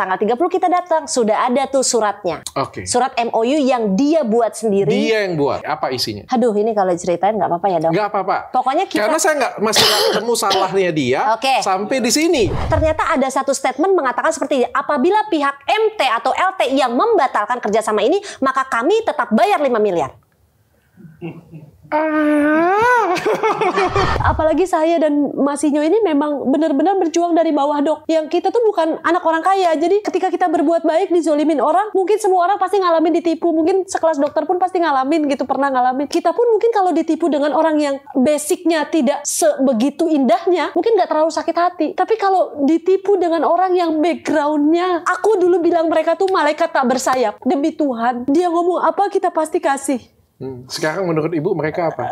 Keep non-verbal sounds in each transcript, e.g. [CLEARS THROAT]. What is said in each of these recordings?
tanggal 30 kita datang sudah ada tuh suratnya. Oke. Okay. Surat MOU yang dia buat sendiri. Dia yang buat. Apa isinya? Aduh, ini kalau ceritain nggak apa-apa ya dong. Nggak apa-apa. Pokoknya kita Karena saya nggak masih nggak ketemu salahnya dia okay. sampai di sini. Ternyata ada satu statement mengatakan seperti ini, apabila pihak MT atau LT yang membatalkan kerjasama ini, maka kami tetap bayar 5 miliar. [LAUGHS] Apalagi saya dan Mas Inyo ini memang benar-benar berjuang dari bawah dok. Yang kita tuh bukan anak orang kaya. Jadi ketika kita berbuat baik dizolimin orang, mungkin semua orang pasti ngalamin ditipu. Mungkin sekelas dokter pun pasti ngalamin gitu, pernah ngalamin. Kita pun mungkin kalau ditipu dengan orang yang basicnya tidak sebegitu indahnya, mungkin nggak terlalu sakit hati. Tapi kalau ditipu dengan orang yang backgroundnya, aku dulu bilang mereka tuh malaikat tak bersayap. Demi Tuhan, dia ngomong apa kita pasti kasih. Hmm. Sekarang menurut ibu mereka apa?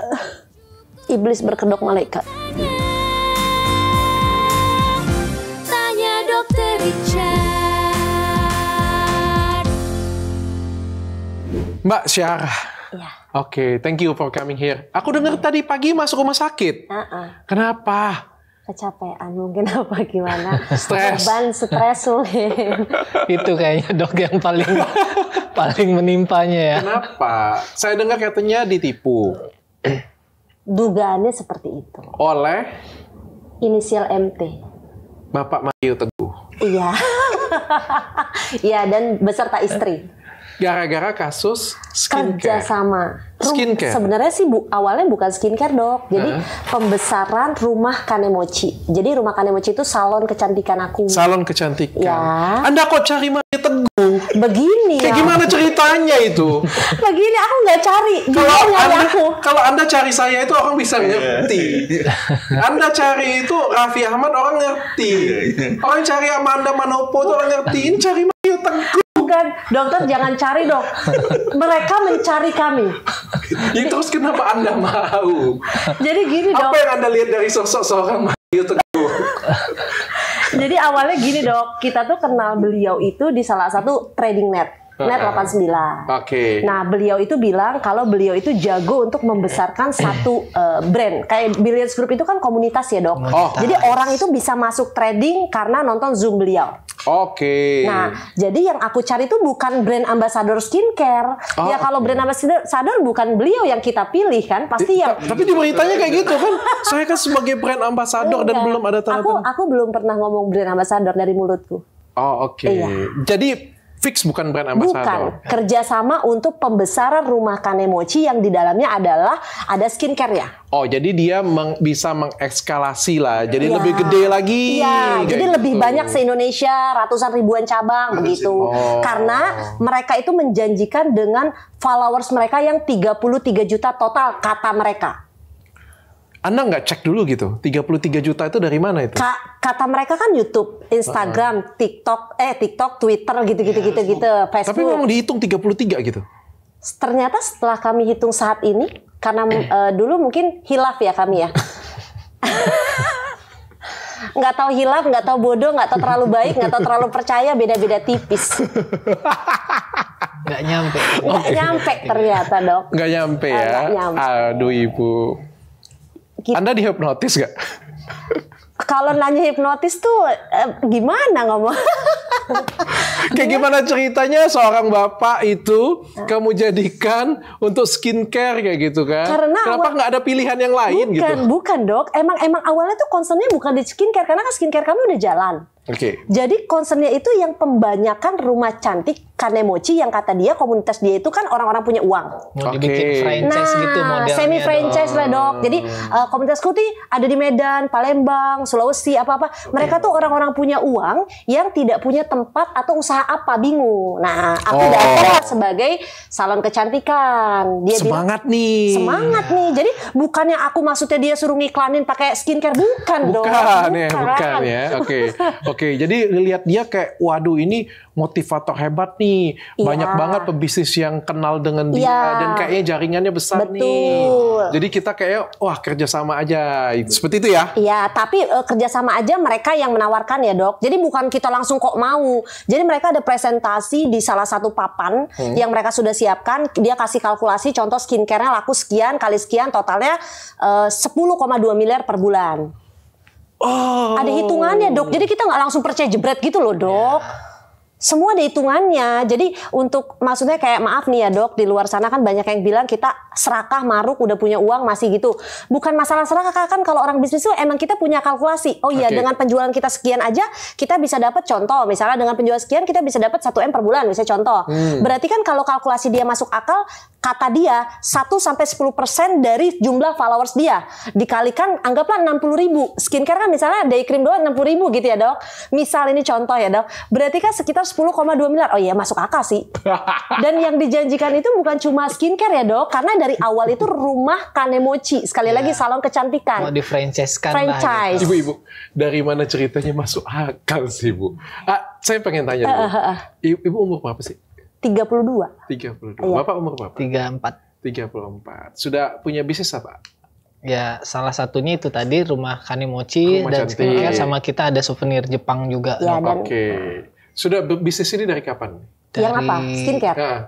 [LAUGHS] iblis berkedok malaikat. Tanya dokter Richard. Mbak Syarah. Iya. Oke, okay, thank you for coming here. Aku dengar tadi pagi masuk rumah sakit. Uh -uh. Kenapa? kecapean mungkin [LAUGHS] apa gimana stres. beban stres mungkin [LAUGHS] itu kayaknya dok yang paling [LAUGHS] paling menimpanya ya kenapa saya dengar katanya ditipu dugaannya seperti itu oleh inisial MT Bapak Mario Teguh iya iya dan beserta istri gara-gara kasus skincare. Kerjasama. skincare. Sebenarnya sih bu, awalnya bukan skincare dok. Jadi uh -huh. pembesaran rumah Kanemochi. Jadi rumah Kanemochi itu salon kecantikan aku. Salon kecantikan. Ya. Anda kok cari Maria Teguh? Begini. Kayak ya. gimana ceritanya itu? [LAUGHS] Begini, aku nggak cari. Kalau anda, kalau anda cari saya itu orang bisa iya. ngerti. anda cari itu Raffi Ahmad orang ngerti. Iya, iya. Orang cari Amanda Manopo itu orang ngerti. Ini cari Maria Teguh bukan dokter jangan cari dok mereka mencari kami ya, terus kenapa anda mau jadi gini dok apa yang anda lihat dari sosok seorang Mario Teguh jadi awalnya gini dok kita tuh kenal beliau itu di salah satu trading net Net 89. Oke. Okay. Nah, beliau itu bilang kalau beliau itu jago untuk membesarkan [CLEARS THROAT] satu uh, brand. Kayak Billions Group itu kan komunitas ya, Dok. Oh. Jadi orang itu bisa masuk trading karena nonton Zoom beliau. Oke. Okay. Nah, jadi yang aku cari itu bukan brand ambassador skincare. Oh, ya kalau brand ambassador bukan beliau yang kita pilih kan, pasti ya. Tapi di beritanya kayak gitu kan. Saya kan sebagai brand ambassador dan iya. belum ada tanda Aku aku belum pernah ngomong brand ambassador dari mulutku. Oh, oke. Okay. Iya. Jadi Fix bukan brand ambassador. Bukan. Kerjasama untuk pembesaran rumah Kanemochi yang di dalamnya adalah ada skincare ya. Oh, jadi dia meng, bisa mengekskalasi lah. Jadi ya. lebih gede lagi. Iya, jadi gitu. lebih banyak se-Indonesia, ratusan ribuan cabang begitu. Oh. Karena mereka itu menjanjikan dengan followers mereka yang 33 juta total kata mereka. Anda nggak cek dulu gitu, 33 juta itu dari mana itu? Ka kata mereka kan YouTube, Instagram, uh -huh. TikTok, eh TikTok, Twitter gitu-gitu gitu gitu, gitu yeah, so. Gitu, Facebook. Tapi memang dihitung 33 gitu. Ternyata setelah kami hitung saat ini karena uh, [CLEARS THROAT] dulu mungkin hilaf ya kami ya. [LAUGHS] nggak tahu hilaf, nggak tahu bodoh, nggak tahu terlalu baik, nggak tahu terlalu percaya, beda-beda tipis. Nggak nyampe. Nggak okay. nyampe ternyata dok. Nggak nyampe ya. Eh, nggak nyampe. Aduh ibu kita. Gitu. Anda dihipnotis gak? Kalau nanya hipnotis tuh eh, gimana ngomong? [LAUGHS] Kayak gimana ceritanya seorang bapak itu kamu jadikan untuk skincare kayak gitu kan? Karena kenapa nggak ada pilihan yang lain bukan, gitu? Bukan, bukan dok. Emang emang awalnya tuh concernnya bukan di skincare karena kan skincare kamu udah jalan. Oke. Okay. Jadi concernnya itu yang pembanyakan rumah cantik Kanemochi yang kata dia komunitas dia itu kan orang-orang punya uang. Oke. okay. nah, gitu Semi franchise lah dok. Jadi uh, komunitas kuti ada di Medan, Palembang, Sulawesi apa-apa. Mereka tuh orang-orang punya uang yang tidak punya tempat atau usaha apa bingung. Nah aku oh. daftar sebagai salon kecantikan. Dia semangat bilang, nih. Semangat nih. Jadi bukannya aku maksudnya dia suruh ngiklanin pakai skincare bukan, bukan dong. Ya, bukan ya, bukan ya. Oke, okay. oke. Okay, jadi lihat dia kayak waduh ini motivator hebat nih. Iya. Banyak banget pebisnis yang kenal dengan dia iya. dan kayaknya jaringannya besar Betul. nih. Jadi kita kayak wah kerjasama aja. Gitu. Seperti itu ya? Iya, tapi uh, kerjasama aja mereka yang menawarkan ya dok. Jadi bukan kita langsung kok mau. Jadi mereka ada presentasi di salah satu papan hmm. yang mereka sudah siapkan. Dia kasih kalkulasi contoh skincarenya laku sekian kali sekian totalnya eh, uh, 10,2 miliar per bulan. Oh. Ada hitungannya dok. Jadi kita nggak langsung percaya jebret gitu loh dok. Yeah semua ada hitungannya. Jadi untuk maksudnya kayak maaf nih ya dok, di luar sana kan banyak yang bilang kita serakah maruk udah punya uang masih gitu. Bukan masalah serakah kan kalau orang bisnis itu emang kita punya kalkulasi. Oh iya okay. dengan penjualan kita sekian aja kita bisa dapat contoh. Misalnya dengan penjualan sekian kita bisa dapat 1 M per bulan misalnya contoh. Hmm. Berarti kan kalau kalkulasi dia masuk akal kata dia 1 sampai 10% dari jumlah followers dia dikalikan anggaplah 60 ribu skincare kan misalnya day cream doang 60 ribu gitu ya dok misal ini contoh ya dok berarti kan sekitar 10,2 miliar. Oh iya masuk akal sih. [LAUGHS] Dan yang dijanjikan itu bukan cuma skincare ya dok, karena dari awal itu rumah Kanemochi. Sekali ya. lagi iya. salon kecantikan. Mau di franchise kan gitu. Franchise. Ibu-ibu, dari mana ceritanya masuk akal sih bu? Ah, saya pengen tanya dulu. Uh, uh, uh. Ibu, umur berapa sih? 32. 32. Iya. Bapak umur berapa? 34. 34. Sudah punya bisnis apa? Ya, salah satunya itu tadi rumah Kanemochi rumah dan skincare sama kita ada souvenir Jepang juga. Ya, Oke. Okay. Sudah bisnis ini dari kapan? Dari... Yang apa? Skincare. Nah.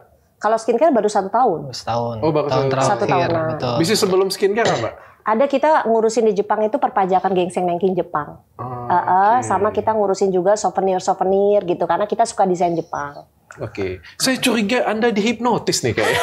Kalau skincare baru satu tahun. Setahun. Oh, baru tahun Satu tahun. Nah. Betul. Bisnis sebelum skincare apa? Ada kita ngurusin di Jepang itu perpajakan gengseng nengking Jepang. Oh, ah, uh, uh, okay. Sama kita ngurusin juga souvenir-souvenir gitu. Karena kita suka desain Jepang. Oke, okay. saya curiga Anda dihipnotis nih kayaknya.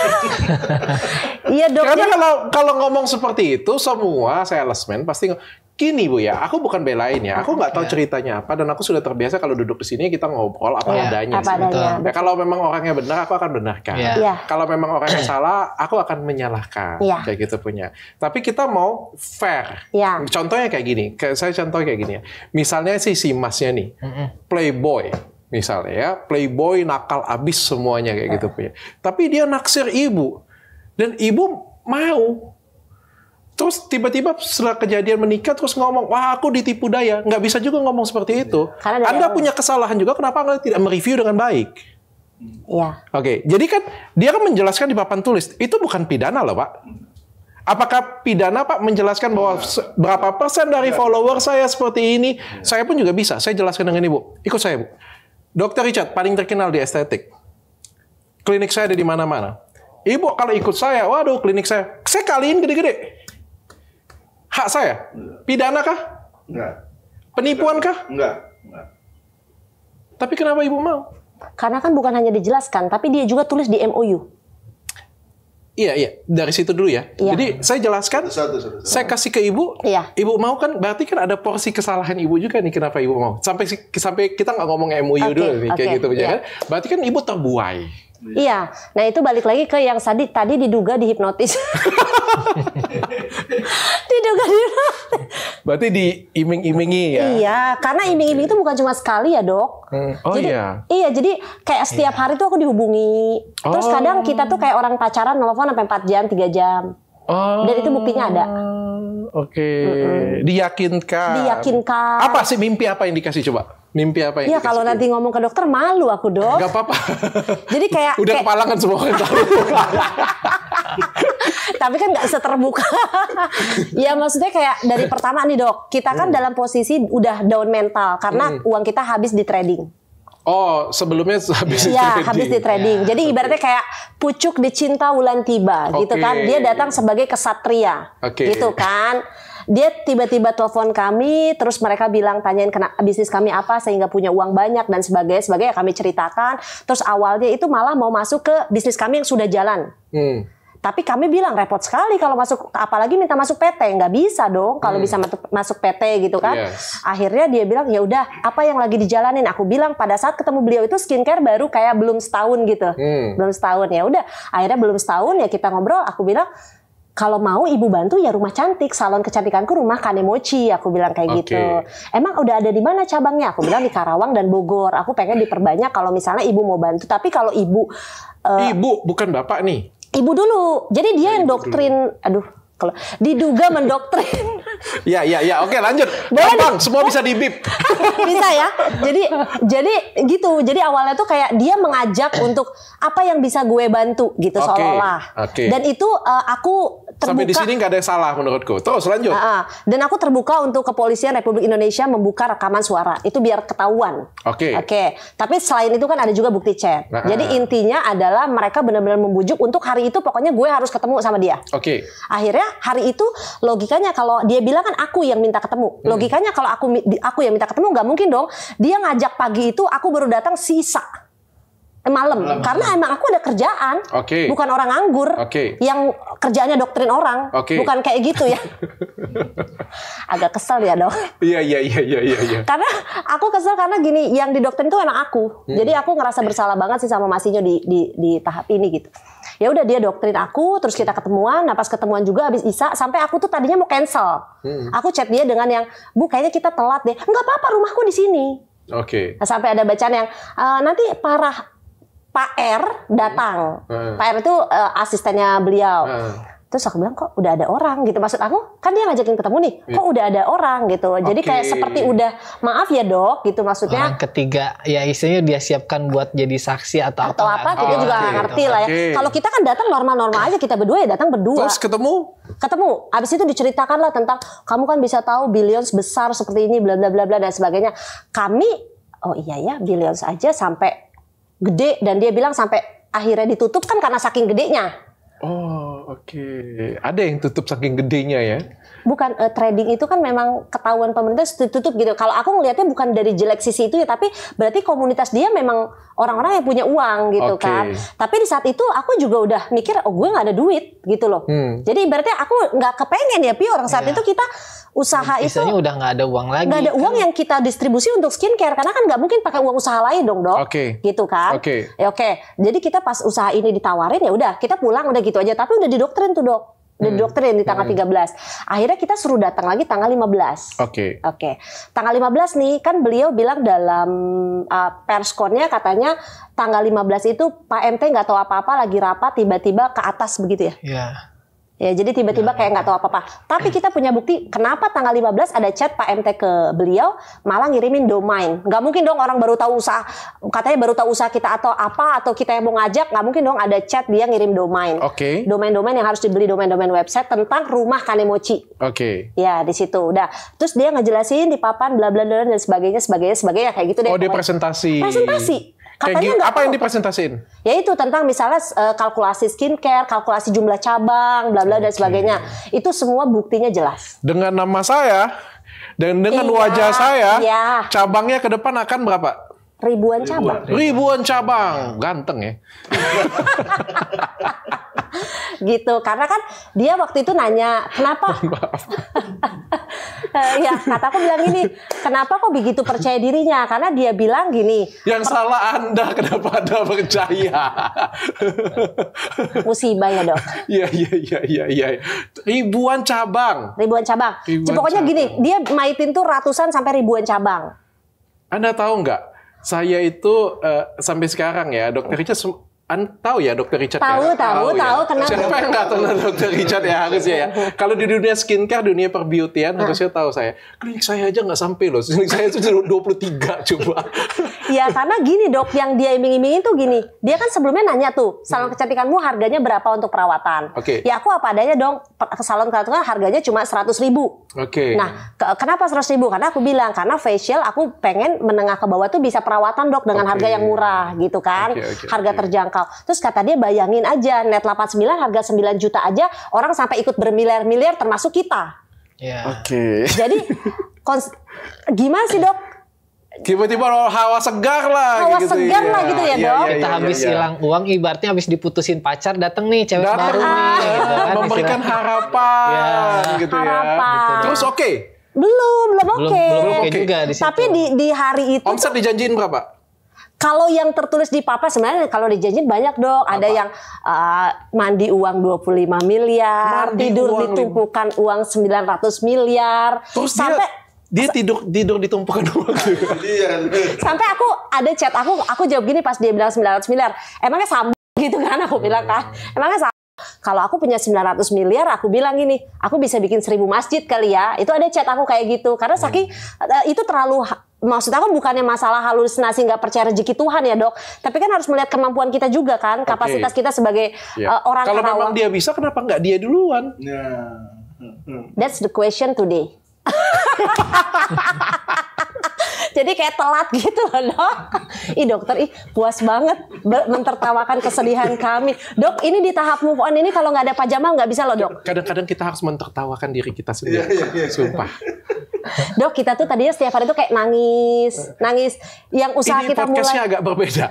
[LAUGHS] iya dok. Karena kalau kalau ngomong seperti itu semua salesman pasti Gini Bu ya, aku bukan belain ya. Aku nggak tahu iya. ceritanya apa dan aku sudah terbiasa kalau duduk di sini kita ngobrol apa yeah. adanya. Apa adanya. Ya, kalau memang orangnya benar, aku akan benarkan. Yeah. Yeah. Kalau memang orangnya [CLEARS THROAT] salah, aku akan menyalahkan. Yeah. Kayak gitu punya. Tapi kita mau fair. Yeah. Contohnya kayak gini. Saya contoh kayak gini ya. Misalnya si si masnya nih, mm playboy misalnya ya, playboy nakal abis semuanya kayak iya. gitu punya. Tapi dia naksir ibu dan ibu mau Terus tiba-tiba setelah kejadian menikah terus ngomong, wah aku ditipu daya. Nggak bisa juga ngomong seperti iya. itu. Karena anda yang... punya kesalahan juga, kenapa Anda tidak mereview dengan baik? Iya. Oke, jadi kan dia kan menjelaskan di papan tulis, itu bukan pidana loh Pak. Apakah pidana Pak menjelaskan bahwa iya. berapa persen dari iya. follower saya seperti ini? Saya pun juga bisa, saya jelaskan dengan Ibu. Ikut saya Bu. Dokter Richard paling terkenal di estetik. Klinik saya ada di mana-mana. Ibu kalau ikut saya, waduh klinik saya, saya kaliin gede-gede. Hak saya? Pidana kah? Enggak. Penipuan kah? Enggak. Tapi kenapa ibu mau? Karena kan bukan hanya dijelaskan, tapi dia juga tulis di MOU. Iya, iya. Dari situ dulu ya. Iya. Jadi saya jelaskan, satu, satu, satu. saya kasih ke ibu. Iya. Ibu mau kan, berarti kan ada porsi kesalahan ibu juga nih kenapa ibu mau. Sampai sampai kita nggak ngomong MOU okay, dulu nih okay, kayak gitu, ya iya. Kan? Berarti kan ibu terbuai. Iya. Nah itu balik lagi ke yang tadi tadi diduga dihipnotis. [LAUGHS] [LAUGHS] juga Berarti diiming-imingi ya? Iya, karena iming-iming itu bukan cuma sekali ya dok. Hmm. Oh jadi, iya? Iya, jadi kayak setiap iya. hari tuh aku dihubungi. Oh. Terus kadang kita tuh kayak orang pacaran nelfon sampai 4 jam, 3 jam. Oh. Dan itu buktinya ada. Oke. Okay. Diyakinkan. Diyakinkan. Apa sih mimpi apa yang dikasih coba? Mimpi apa yang? Iya kalau nanti ngomong ke dokter malu aku dok. Gak apa-apa. Jadi kayak udah kayak... kepalangan semua [LAUGHS] tapi kan nggak seterbuka. [LAUGHS] ya maksudnya kayak dari pertama nih dok, kita kan hmm. dalam posisi udah down mental karena hmm. uang kita habis di trading. Oh, sebelumnya [LAUGHS] habis ya, di iya, trading. habis di trading. Ya. Jadi ibaratnya kayak pucuk dicinta wulan tiba, okay. gitu kan? Dia datang sebagai kesatria, okay. gitu kan? Dia tiba-tiba telepon kami, terus mereka bilang tanyain kena bisnis kami apa sehingga punya uang banyak dan sebagainya. Sebagainya kami ceritakan. Terus awalnya itu malah mau masuk ke bisnis kami yang sudah jalan. Hmm. Tapi kami bilang repot sekali kalau masuk apalagi minta masuk PT, nggak bisa dong kalau hmm. bisa masuk PT gitu kan. Yes. Akhirnya dia bilang ya udah apa yang lagi dijalanin. Aku bilang pada saat ketemu beliau itu skincare baru kayak belum setahun gitu. Hmm. Belum setahun ya udah akhirnya belum setahun ya kita ngobrol aku bilang kalau mau ibu bantu ya rumah cantik salon kecantikanku rumah Kanemochi aku bilang kayak okay. gitu emang udah ada di mana cabangnya aku bilang di Karawang dan Bogor aku pengen diperbanyak kalau misalnya ibu mau bantu tapi kalau ibu eh, ibu bukan bapak nih Ibu dulu. Jadi dia nah, yang doktrin, aduh kalau diduga mendoktrin. Iya [LAUGHS] iya iya, Oke, lanjut. Bang, semua bisa dibip. [LAUGHS] bisa ya. Jadi jadi gitu. Jadi awalnya tuh kayak dia mengajak untuk apa yang bisa gue bantu gitu okay. seolah-olah. Okay. Dan itu uh, aku terbuka. Sampai di sini nggak ada yang salah menurutku. Terus lanjut. Uh, uh. Dan aku terbuka untuk kepolisian Republik Indonesia membuka rekaman suara. Itu biar ketahuan. Oke. Okay. Oke. Okay. Tapi selain itu kan ada juga bukti chat. Uh, uh. Jadi intinya adalah mereka benar-benar membujuk untuk hari itu pokoknya gue harus ketemu sama dia. Oke. Okay. Akhirnya hari itu logikanya kalau dia bilang kan aku yang minta ketemu. Hmm. Logikanya kalau aku aku yang minta ketemu nggak mungkin dong dia ngajak pagi itu aku baru datang sisa malam. malam karena emang aku ada kerjaan okay. bukan orang anggur okay. yang kerjaannya doktrin orang okay. bukan kayak gitu ya [LAUGHS] agak kesel ya dong iya, iya iya iya iya iya karena aku kesel karena gini yang didoktrin itu emang aku hmm. jadi aku ngerasa bersalah banget sih sama masinya di, di di tahap ini gitu ya udah dia doktrin aku terus kita ketemuan nah pas ketemuan juga habis isa sampai aku tuh tadinya mau cancel hmm. aku chat dia dengan yang bu kayaknya kita telat deh nggak apa-apa rumahku di sini Oke. Okay. Nah, sampai ada bacaan yang e, nanti parah Pak R datang. Hmm. Pak R itu uh, asistennya beliau. Hmm terus aku bilang kok udah ada orang gitu maksud aku kan dia ngajakin ketemu nih kok iya. udah ada orang gitu jadi okay. kayak seperti udah maaf ya dok gitu maksudnya orang ketiga ya istilahnya dia siapkan buat jadi saksi atau, atau apa, apa kita oh, juga okay. ngerti lah ya kalau kita kan datang normal-normal aja kita berdua ya datang berdua terus ketemu ketemu abis itu diceritakan lah tentang kamu kan bisa tahu billions besar seperti ini bla bla bla bla dan sebagainya kami oh iya ya billions aja sampai gede dan dia bilang sampai akhirnya ditutup kan karena saking gedenya Oh, oke. Okay. Ada yang tutup saking gedenya ya? bukan uh, trading itu kan memang ketahuan pemerintah tertutup gitu. Kalau aku ngelihatnya bukan dari jelek sisi itu ya, tapi berarti komunitas dia memang orang-orang yang punya uang gitu okay. kan. Tapi di saat itu aku juga udah mikir, oh gue nggak ada duit gitu loh. Hmm. Jadi berarti aku nggak kepengen ya, pi orang saat yeah. itu kita usaha itu Misalnya udah nggak ada uang lagi. Nggak ada kan? uang yang kita distribusi untuk skincare karena kan nggak mungkin pakai uang usaha lain dong dok. Oke. Okay. Gitu kan. Oke. Okay. Ya, Oke. Okay. Jadi kita pas usaha ini ditawarin ya udah kita pulang udah gitu aja. Tapi udah didoktrin tuh dok Hmm. dokter yang di tanggal 13. Hmm. Akhirnya kita suruh datang lagi tanggal 15. Oke. Okay. Oke. Okay. Tanggal 15 nih kan beliau bilang dalam uh, ah, perskonnya katanya tanggal 15 itu Pak MT nggak tahu apa-apa lagi rapat tiba-tiba ke atas begitu ya. Iya. Yeah Ya, jadi tiba-tiba iya, iya. kayak nggak tahu apa-apa. Tapi kita punya bukti kenapa tanggal 15 ada chat Pak MT ke beliau malah ngirimin domain. Gak mungkin dong orang baru tahu usaha, katanya baru tahu usaha kita atau apa atau kita yang mau ngajak, nggak mungkin dong ada chat dia ngirim domain. Oke. Okay. Domain-domain yang harus dibeli domain-domain website tentang rumah Kanemochi. Oke. Okay. Ya, di situ. Udah. Terus dia ngejelasin di papan bla bla bla dan sebagainya sebagainya sebagainya kayak gitu deh. Oh, di presentasi. Presentasi. Katanya Kayak apa tahu. yang dipresentasiin? Ya itu tentang misalnya uh, kalkulasi skincare, kalkulasi jumlah cabang, bla bla okay. dan sebagainya. Itu semua buktinya jelas. Dengan nama saya dan dengan iya, wajah saya, iya. cabangnya ke depan akan berapa? Ribuan cabang. Ribuan, ribuan cabang, ganteng ya. [LAUGHS] gitu karena kan dia waktu itu nanya kenapa [LAUGHS] ya kataku bilang gini kenapa kok begitu percaya dirinya karena dia bilang gini yang salah anda [LAUGHS] kenapa anda percaya [LAUGHS] musibah ya dok ya ya iya iya ya. ribuan cabang ribuan cabang ribuan pokoknya cabang. gini dia maitin tuh ratusan sampai ribuan cabang anda tahu nggak saya itu uh, sampai sekarang ya dokternya An tahu ya dokter Richard tahu, ya? Tahu, tahu, ya? tahu. Kenapa? Siapa yang nggak tahu dokter Richard ya harusnya ya. [LAUGHS] Kalau di dunia skincare, dunia perbeautyan nah. harusnya tahu saya. Klinik saya aja nggak sampai loh. Klinik saya itu 23 coba. [LAUGHS] ya karena gini dok, yang dia iming-imingin tuh gini. Dia kan sebelumnya nanya tuh, salon hmm. kecantikanmu harganya berapa untuk perawatan? Oke. Okay. Ya aku apa adanya dong. Ke salon kecantikan harganya cuma 100 ribu. Oke. Okay. Nah, ke kenapa 100 ribu? Karena aku bilang, karena facial aku pengen menengah ke bawah tuh bisa perawatan dok dengan okay. harga yang murah gitu kan. Okay, okay, harga okay. terjangkau terjangkau. Terus kata dia bayangin aja net 89 harga 9 juta aja orang sampai ikut bermiliar-miliar termasuk kita. Yeah. Oke. Okay. Jadi gimana sih dok? Tiba-tiba hawa segar lah. Hawa gitu, segar iya. lah gitu ya iya, dong. Iya, Kita iya, habis iya. hilang uang, ibaratnya habis diputusin pacar, dateng nih cewek dateng, baru ah. nih. Gitu kan, Memberikan iya. harapan. Yeah. gitu harapan. Ya. Gitu. Terus oke? Okay. Belum, belum oke. Okay. Belum, oke okay juga Tapi di, di hari itu. Omset dijanjiin berapa? Kalau yang tertulis di papa sebenarnya kalau di janji banyak dong. Apa? Ada yang uh, mandi uang 25 miliar, mandi tidur uang ditumpukan uang uang 900 miliar. Terus sampai dia dia tidur tidur ditumpukan uang [LAUGHS] iya. sampai aku ada chat aku aku jawab gini pas dia bilang 900 miliar emangnya sambung gitu kan aku bilang kan emangnya sambung kalau aku punya 900 miliar, aku bilang gini, aku bisa bikin 1000 masjid kali ya. Itu ada chat aku kayak gitu. Karena iya. saking hmm. itu terlalu maksud aku bukannya masalah halusinasi nggak percaya rezeki Tuhan ya dok, tapi kan harus melihat kemampuan kita juga kan, kapasitas kita sebagai yeah. Iya. uh, orang Kalau memang dia bisa, kenapa nggak dia duluan? Yeah. Hmm, hmm. That's the question today. [LAUGHS] Jadi kayak telat gitu loh dok. Ih dokter, ih puas banget mentertawakan kesedihan kami. Dok, ini di tahap move on ini kalau nggak ada pajama nggak bisa loh dok. Iya, kadang-kadang kita harus mentertawakan diri kita iya, sendiri. Iya, Sumpah. Dok, kita tuh tadinya setiap hari tuh kayak nangis, nangis. Yang usaha Ini kita mulai. Ini agak berbeda.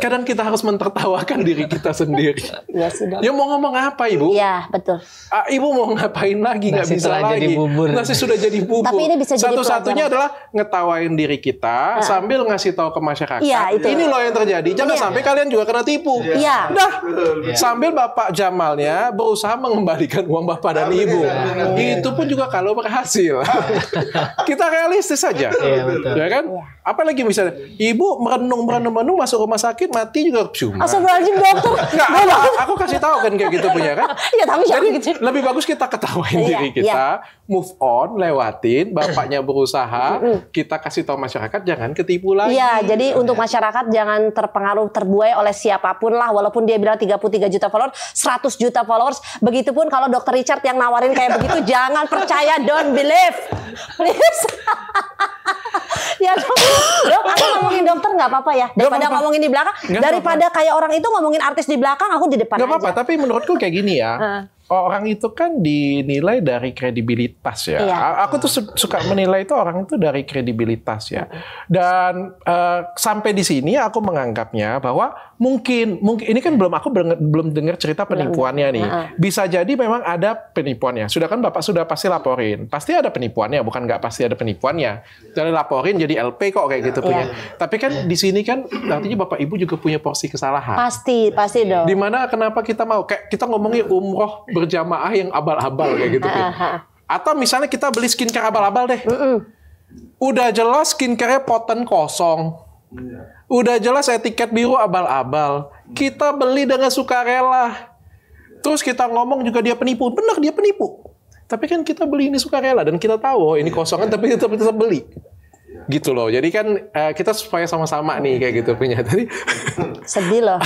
Kadang kita harus mentertawakan diri kita sendiri. Iya sudah. dok. Ya mau ngomong apa ibu? Iya betul. Ah, ibu mau ngapain lagi Gak bisa lagi. Jadi bubur. Nasi sudah jadi bubur. Tapi ini bisa jadi Satu-satunya adalah ngetawain ngeklaim diri kita nah. sambil ngasih tahu ke masyarakat. Ya, itu. Ini loh yang terjadi. Jangan ya. sampai kalian juga kena tipu. Iya. Ya. Nah, ya. sambil Bapak Jamalnya berusaha mengembalikan uang Bapak dan Ibu. Itu pun juga kalau berhasil. [LAUGHS] kita realistis saja. Iya, Ya kan? Ya apa lagi misalnya iya. ibu merenung merenung merenung masuk rumah sakit mati juga cuma. asal Astagfirullahaladzim dokter. Enggak, [LAUGHS] aku, aku kasih tahu kan kayak gitu punya kan. [LAUGHS] Iya tapi Jadi gitu. lebih bagus kita ketahui iya, diri kita, iya. move on, lewatin. Bapaknya berusaha, kita kasih tahu masyarakat jangan ketipu lagi. Iya, jadi untuk masyarakat jangan terpengaruh terbuai oleh siapapun lah. Walaupun dia bilang 33 juta followers, 100 juta followers. Begitupun kalau dokter Richard yang nawarin kayak begitu, [LAUGHS] jangan percaya, don't believe, please ya Dok, aku ngomongin dokter nggak apa-apa ya. Daripada apa -apa. ngomongin di belakang, gak daripada kayak orang itu ngomongin artis di belakang, aku di depan. nggak apa-apa. Tapi menurutku kayak gini ya orang itu kan dinilai dari kredibilitas ya. Iya. Aku tuh suka menilai itu orang itu dari kredibilitas ya. Dan uh, sampai di sini aku menganggapnya bahwa mungkin mungkin ini kan belum aku belum dengar cerita penipuannya nih. Bisa jadi memang ada penipuannya. Sudah kan Bapak sudah pasti laporin. Pasti ada penipuannya, bukan nggak pasti ada penipuannya. Jadi laporin jadi LP kok kayak gitu iya. punya. Tapi kan di sini kan nantinya Bapak Ibu juga punya porsi kesalahan. Pasti, pasti dong. Dimana kenapa kita mau kayak kita ngomongin umroh berjamaah yang abal-abal kayak gitu. Kayak. [LAUGHS] Atau misalnya kita beli skincare abal-abal deh. Udah jelas skincare poten kosong. Iya. Udah jelas etiket biru abal-abal. Kita beli dengan sukarela. Terus kita ngomong juga dia penipu. Benar dia penipu. Tapi kan kita beli ini sukarela dan kita tahu oh, ini iya. kosongan tapi tetap tetap beli gitu loh. Jadi kan uh, kita supaya sama-sama nih kayak gitu punya. Tadi [LAUGHS] sedih loh.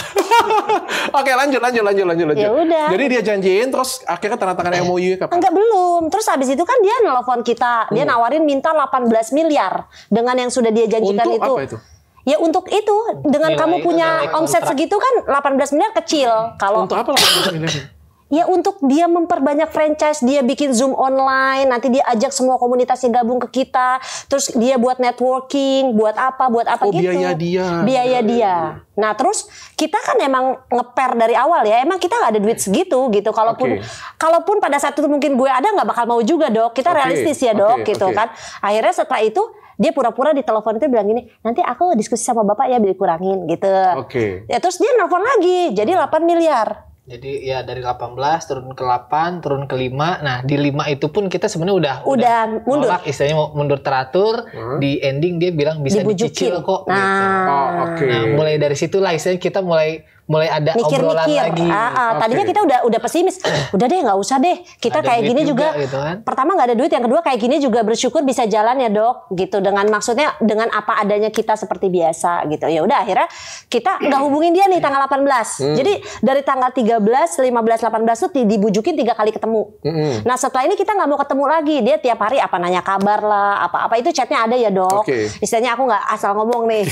[LAUGHS] Oke, lanjut lanjut lanjut lanjut lanjut. Ya udah. Jadi dia janjiin terus akhirnya tanda tangan eh, MOU kapan? Enggak belum. Terus habis itu kan dia nelpon kita, dia hmm. nawarin minta 18 miliar dengan yang sudah dia janjikan Untuk itu. Apa itu? Ya untuk itu dengan nilai, kamu punya omset segitu kan 18 miliar kecil. Kalau Untuk apa 18 miliar? Ya untuk dia memperbanyak franchise, dia bikin Zoom online, nanti dia ajak semua komunitasnya gabung ke kita, terus dia buat networking, buat apa, buat apa oh, gitu. biaya dia. Biaya iya, dia. Iya, iya. Nah terus kita kan emang ngeper dari awal ya, emang kita nggak ada duit segitu gitu. Kalaupun okay. kalaupun pada saat itu mungkin gue ada nggak bakal mau juga dok, kita okay. realistis ya dok okay. gitu okay. kan. Akhirnya setelah itu dia pura-pura di telepon itu bilang gini, nanti aku diskusi sama bapak ya, dikurangin gitu. Oke. Okay. Ya terus dia nelfon lagi, jadi 8 miliar. Jadi ya dari 18 turun ke 8, turun ke 5. Nah, di 5 itu pun kita sebenarnya udah udah mundur. Nolak, istilahnya mau mundur teratur. Hmm. Di ending dia bilang bisa Dibujukin. dicicil kok gitu. nah. gitu. Oh, oke. Okay. Nah, mulai dari situlah istilahnya kita mulai mulai ada mikir, obrolan mikir. lagi. Uh, ah, uh, ah, okay. Tadinya kita udah udah pesimis, udah deh nggak usah deh kita ada kayak gini juga. juga gitu kan? Pertama nggak ada duit, yang kedua kayak gini juga bersyukur bisa jalan ya dok, gitu. Dengan maksudnya dengan apa adanya kita seperti biasa gitu. Ya udah akhirnya kita nggak hubungin dia nih tanggal 18. Hmm. Jadi dari tanggal 13, 15, 18 itu dibujukin tiga kali ketemu. Hmm. Nah setelah ini kita nggak mau ketemu lagi. Dia tiap hari apa nanya kabar lah, apa-apa itu chatnya ada ya dok. Okay. Istilahnya aku nggak asal ngomong nih.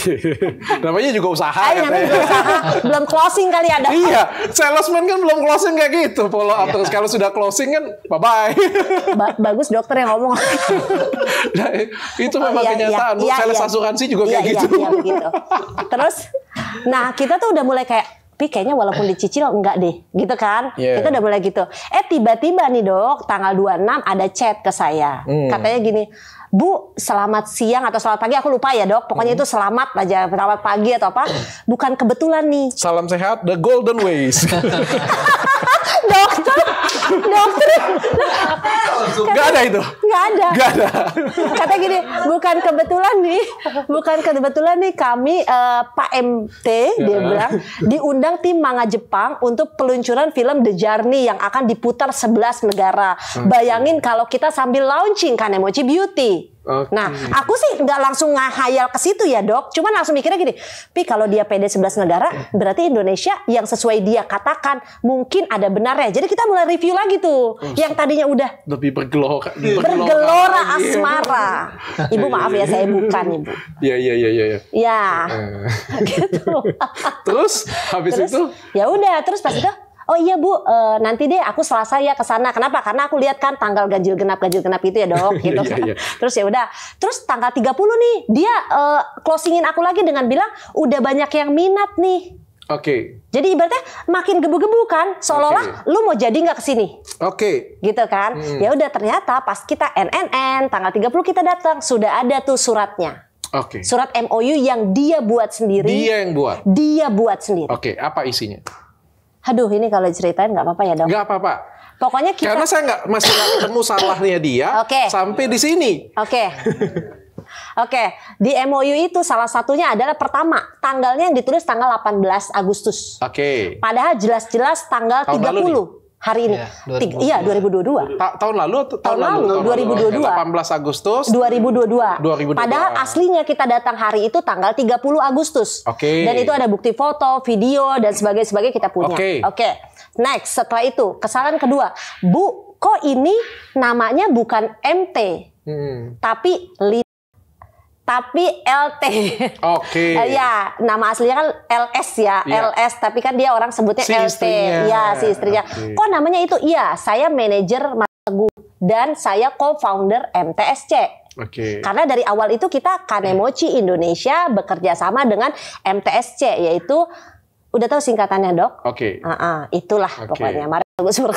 [LAUGHS] namanya juga usaha. Ay, namanya juga usaha. Belum keluar closing kali ada. Iya, salesman kan belum closing kayak gitu. Follow up terus kalau sudah closing kan bye bye. [LAUGHS] Ba bagus dokter yang ngomong. [LAUGHS] nah, itu memang oh, iya, kenyataan. Iya, sales iya, asuransi juga iya, kayak iya, gitu. Iya, gitu. Terus, nah kita tuh udah mulai kayak tapi kayaknya walaupun dicicil enggak deh gitu kan yeah. kita udah mulai gitu eh tiba-tiba nih dok tanggal 26 ada chat ke saya hmm. katanya gini Bu, selamat siang atau selamat pagi, aku lupa ya dok. Pokoknya hmm. itu selamat aja, selamat pagi atau apa. Bukan kebetulan nih. Salam sehat, the golden ways. [LAUGHS] dokter, ada itu. Nggak ada. Nggak ada. [LAUGHS] Kata gini, bukan kebetulan nih, bukan kebetulan nih kami uh, Pak MT dia bilang diundang tim manga Jepang untuk peluncuran film The Journey yang akan diputar 11 negara. Hmm. Bayangin kalau kita sambil launching Kanemochi Beauty. Okay. Nah, aku sih nggak langsung ngahayal ke situ ya dok. Cuman langsung mikirnya gini, pi kalau dia PD 11 negara, berarti Indonesia yang sesuai dia katakan mungkin ada benarnya. Jadi kita mulai review lagi tuh, oh, yang tadinya udah lebih bergelora, bergelora, asmara. [LAUGHS] Ibu maaf ya, saya bukan ibu. Iya iya iya iya. Ya, ya, ya, ya eh. [LAUGHS] gitu. [LAUGHS] terus habis terus, itu? Ya udah, terus pas itu oh iya bu e, nanti deh aku selasa ya ke sana kenapa karena aku lihat kan tanggal ganjil genap ganjil genap itu ya dok [LAUGHS] iya, gitu iya, iya. terus ya udah terus tanggal 30 nih dia e, closingin aku lagi dengan bilang udah banyak yang minat nih Oke. Okay. Jadi ibaratnya makin gebu-gebu kan, seolah-olah okay. lu mau jadi nggak kesini. Oke. Okay. Gitu kan? Hmm. Ya udah ternyata pas kita NNN tanggal 30 kita datang sudah ada tuh suratnya. Oke. Okay. Surat MOU yang dia buat sendiri. Dia yang buat. Dia buat sendiri. Oke, okay. apa isinya? Aduh, ini kalau ceritain nggak apa-apa ya dok? Nggak apa-apa. Pokoknya kita... Karena saya nggak masih nggak ketemu salahnya dia okay. sampai di sini. Oke. Okay. [LAUGHS] Oke, okay. di MOU itu salah satunya adalah pertama, tanggalnya yang ditulis tanggal 18 Agustus. Oke. Okay. Padahal jelas-jelas tanggal Tahun 30. Lalu hari ini. Iya, 2022. Iya, Ta tahun lalu atau tahun, tahun lalu, lalu 2022. 18 Agustus 2022. 2022. Padahal aslinya kita datang hari itu tanggal 30 Agustus. Oke. Okay. Dan itu ada bukti foto, video dan sebagainya sebagai kita punya. Oke. Okay. Oke. Okay. Next, setelah itu kesalahan kedua, Bu, kok ini namanya bukan MT, hmm. tapi tapi LT. Oke. Okay. [LAUGHS] Eh, ya, nama aslinya kan LS ya, yeah. LS tapi kan dia orang sebutnya si LT. Iya, si istrinya. Okay. Kok namanya itu? Iya, saya manajer Mas dan saya co-founder MTSC. Okay. Karena dari awal itu kita Kanemochi Indonesia bekerja sama dengan MTSC yaitu Udah tahu singkatannya dok? Oke. Okay. Uh -uh, itulah okay. pokoknya. Mari aku syukur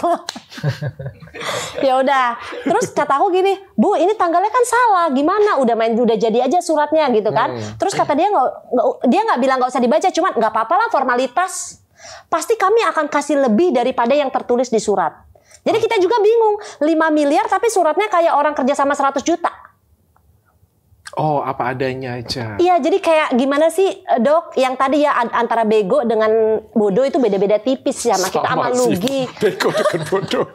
[LAUGHS] ya udah. Terus kata aku gini, bu ini tanggalnya kan salah. Gimana? Udah main udah jadi aja suratnya gitu kan. Hmm. Terus kata dia nggak dia nggak bilang nggak usah dibaca. Cuman nggak apa-apa lah formalitas. Pasti kami akan kasih lebih daripada yang tertulis di surat. Jadi hmm. kita juga bingung, 5 miliar tapi suratnya kayak orang kerja sama 100 juta. Oh, apa adanya aja. Iya, jadi kayak gimana sih, eh, Dok? Yang tadi ya antara bego dengan bodoh itu beda-beda tipis ya, sama, kita sama Lugi. [LAUGHS] Bego dengan bodoh.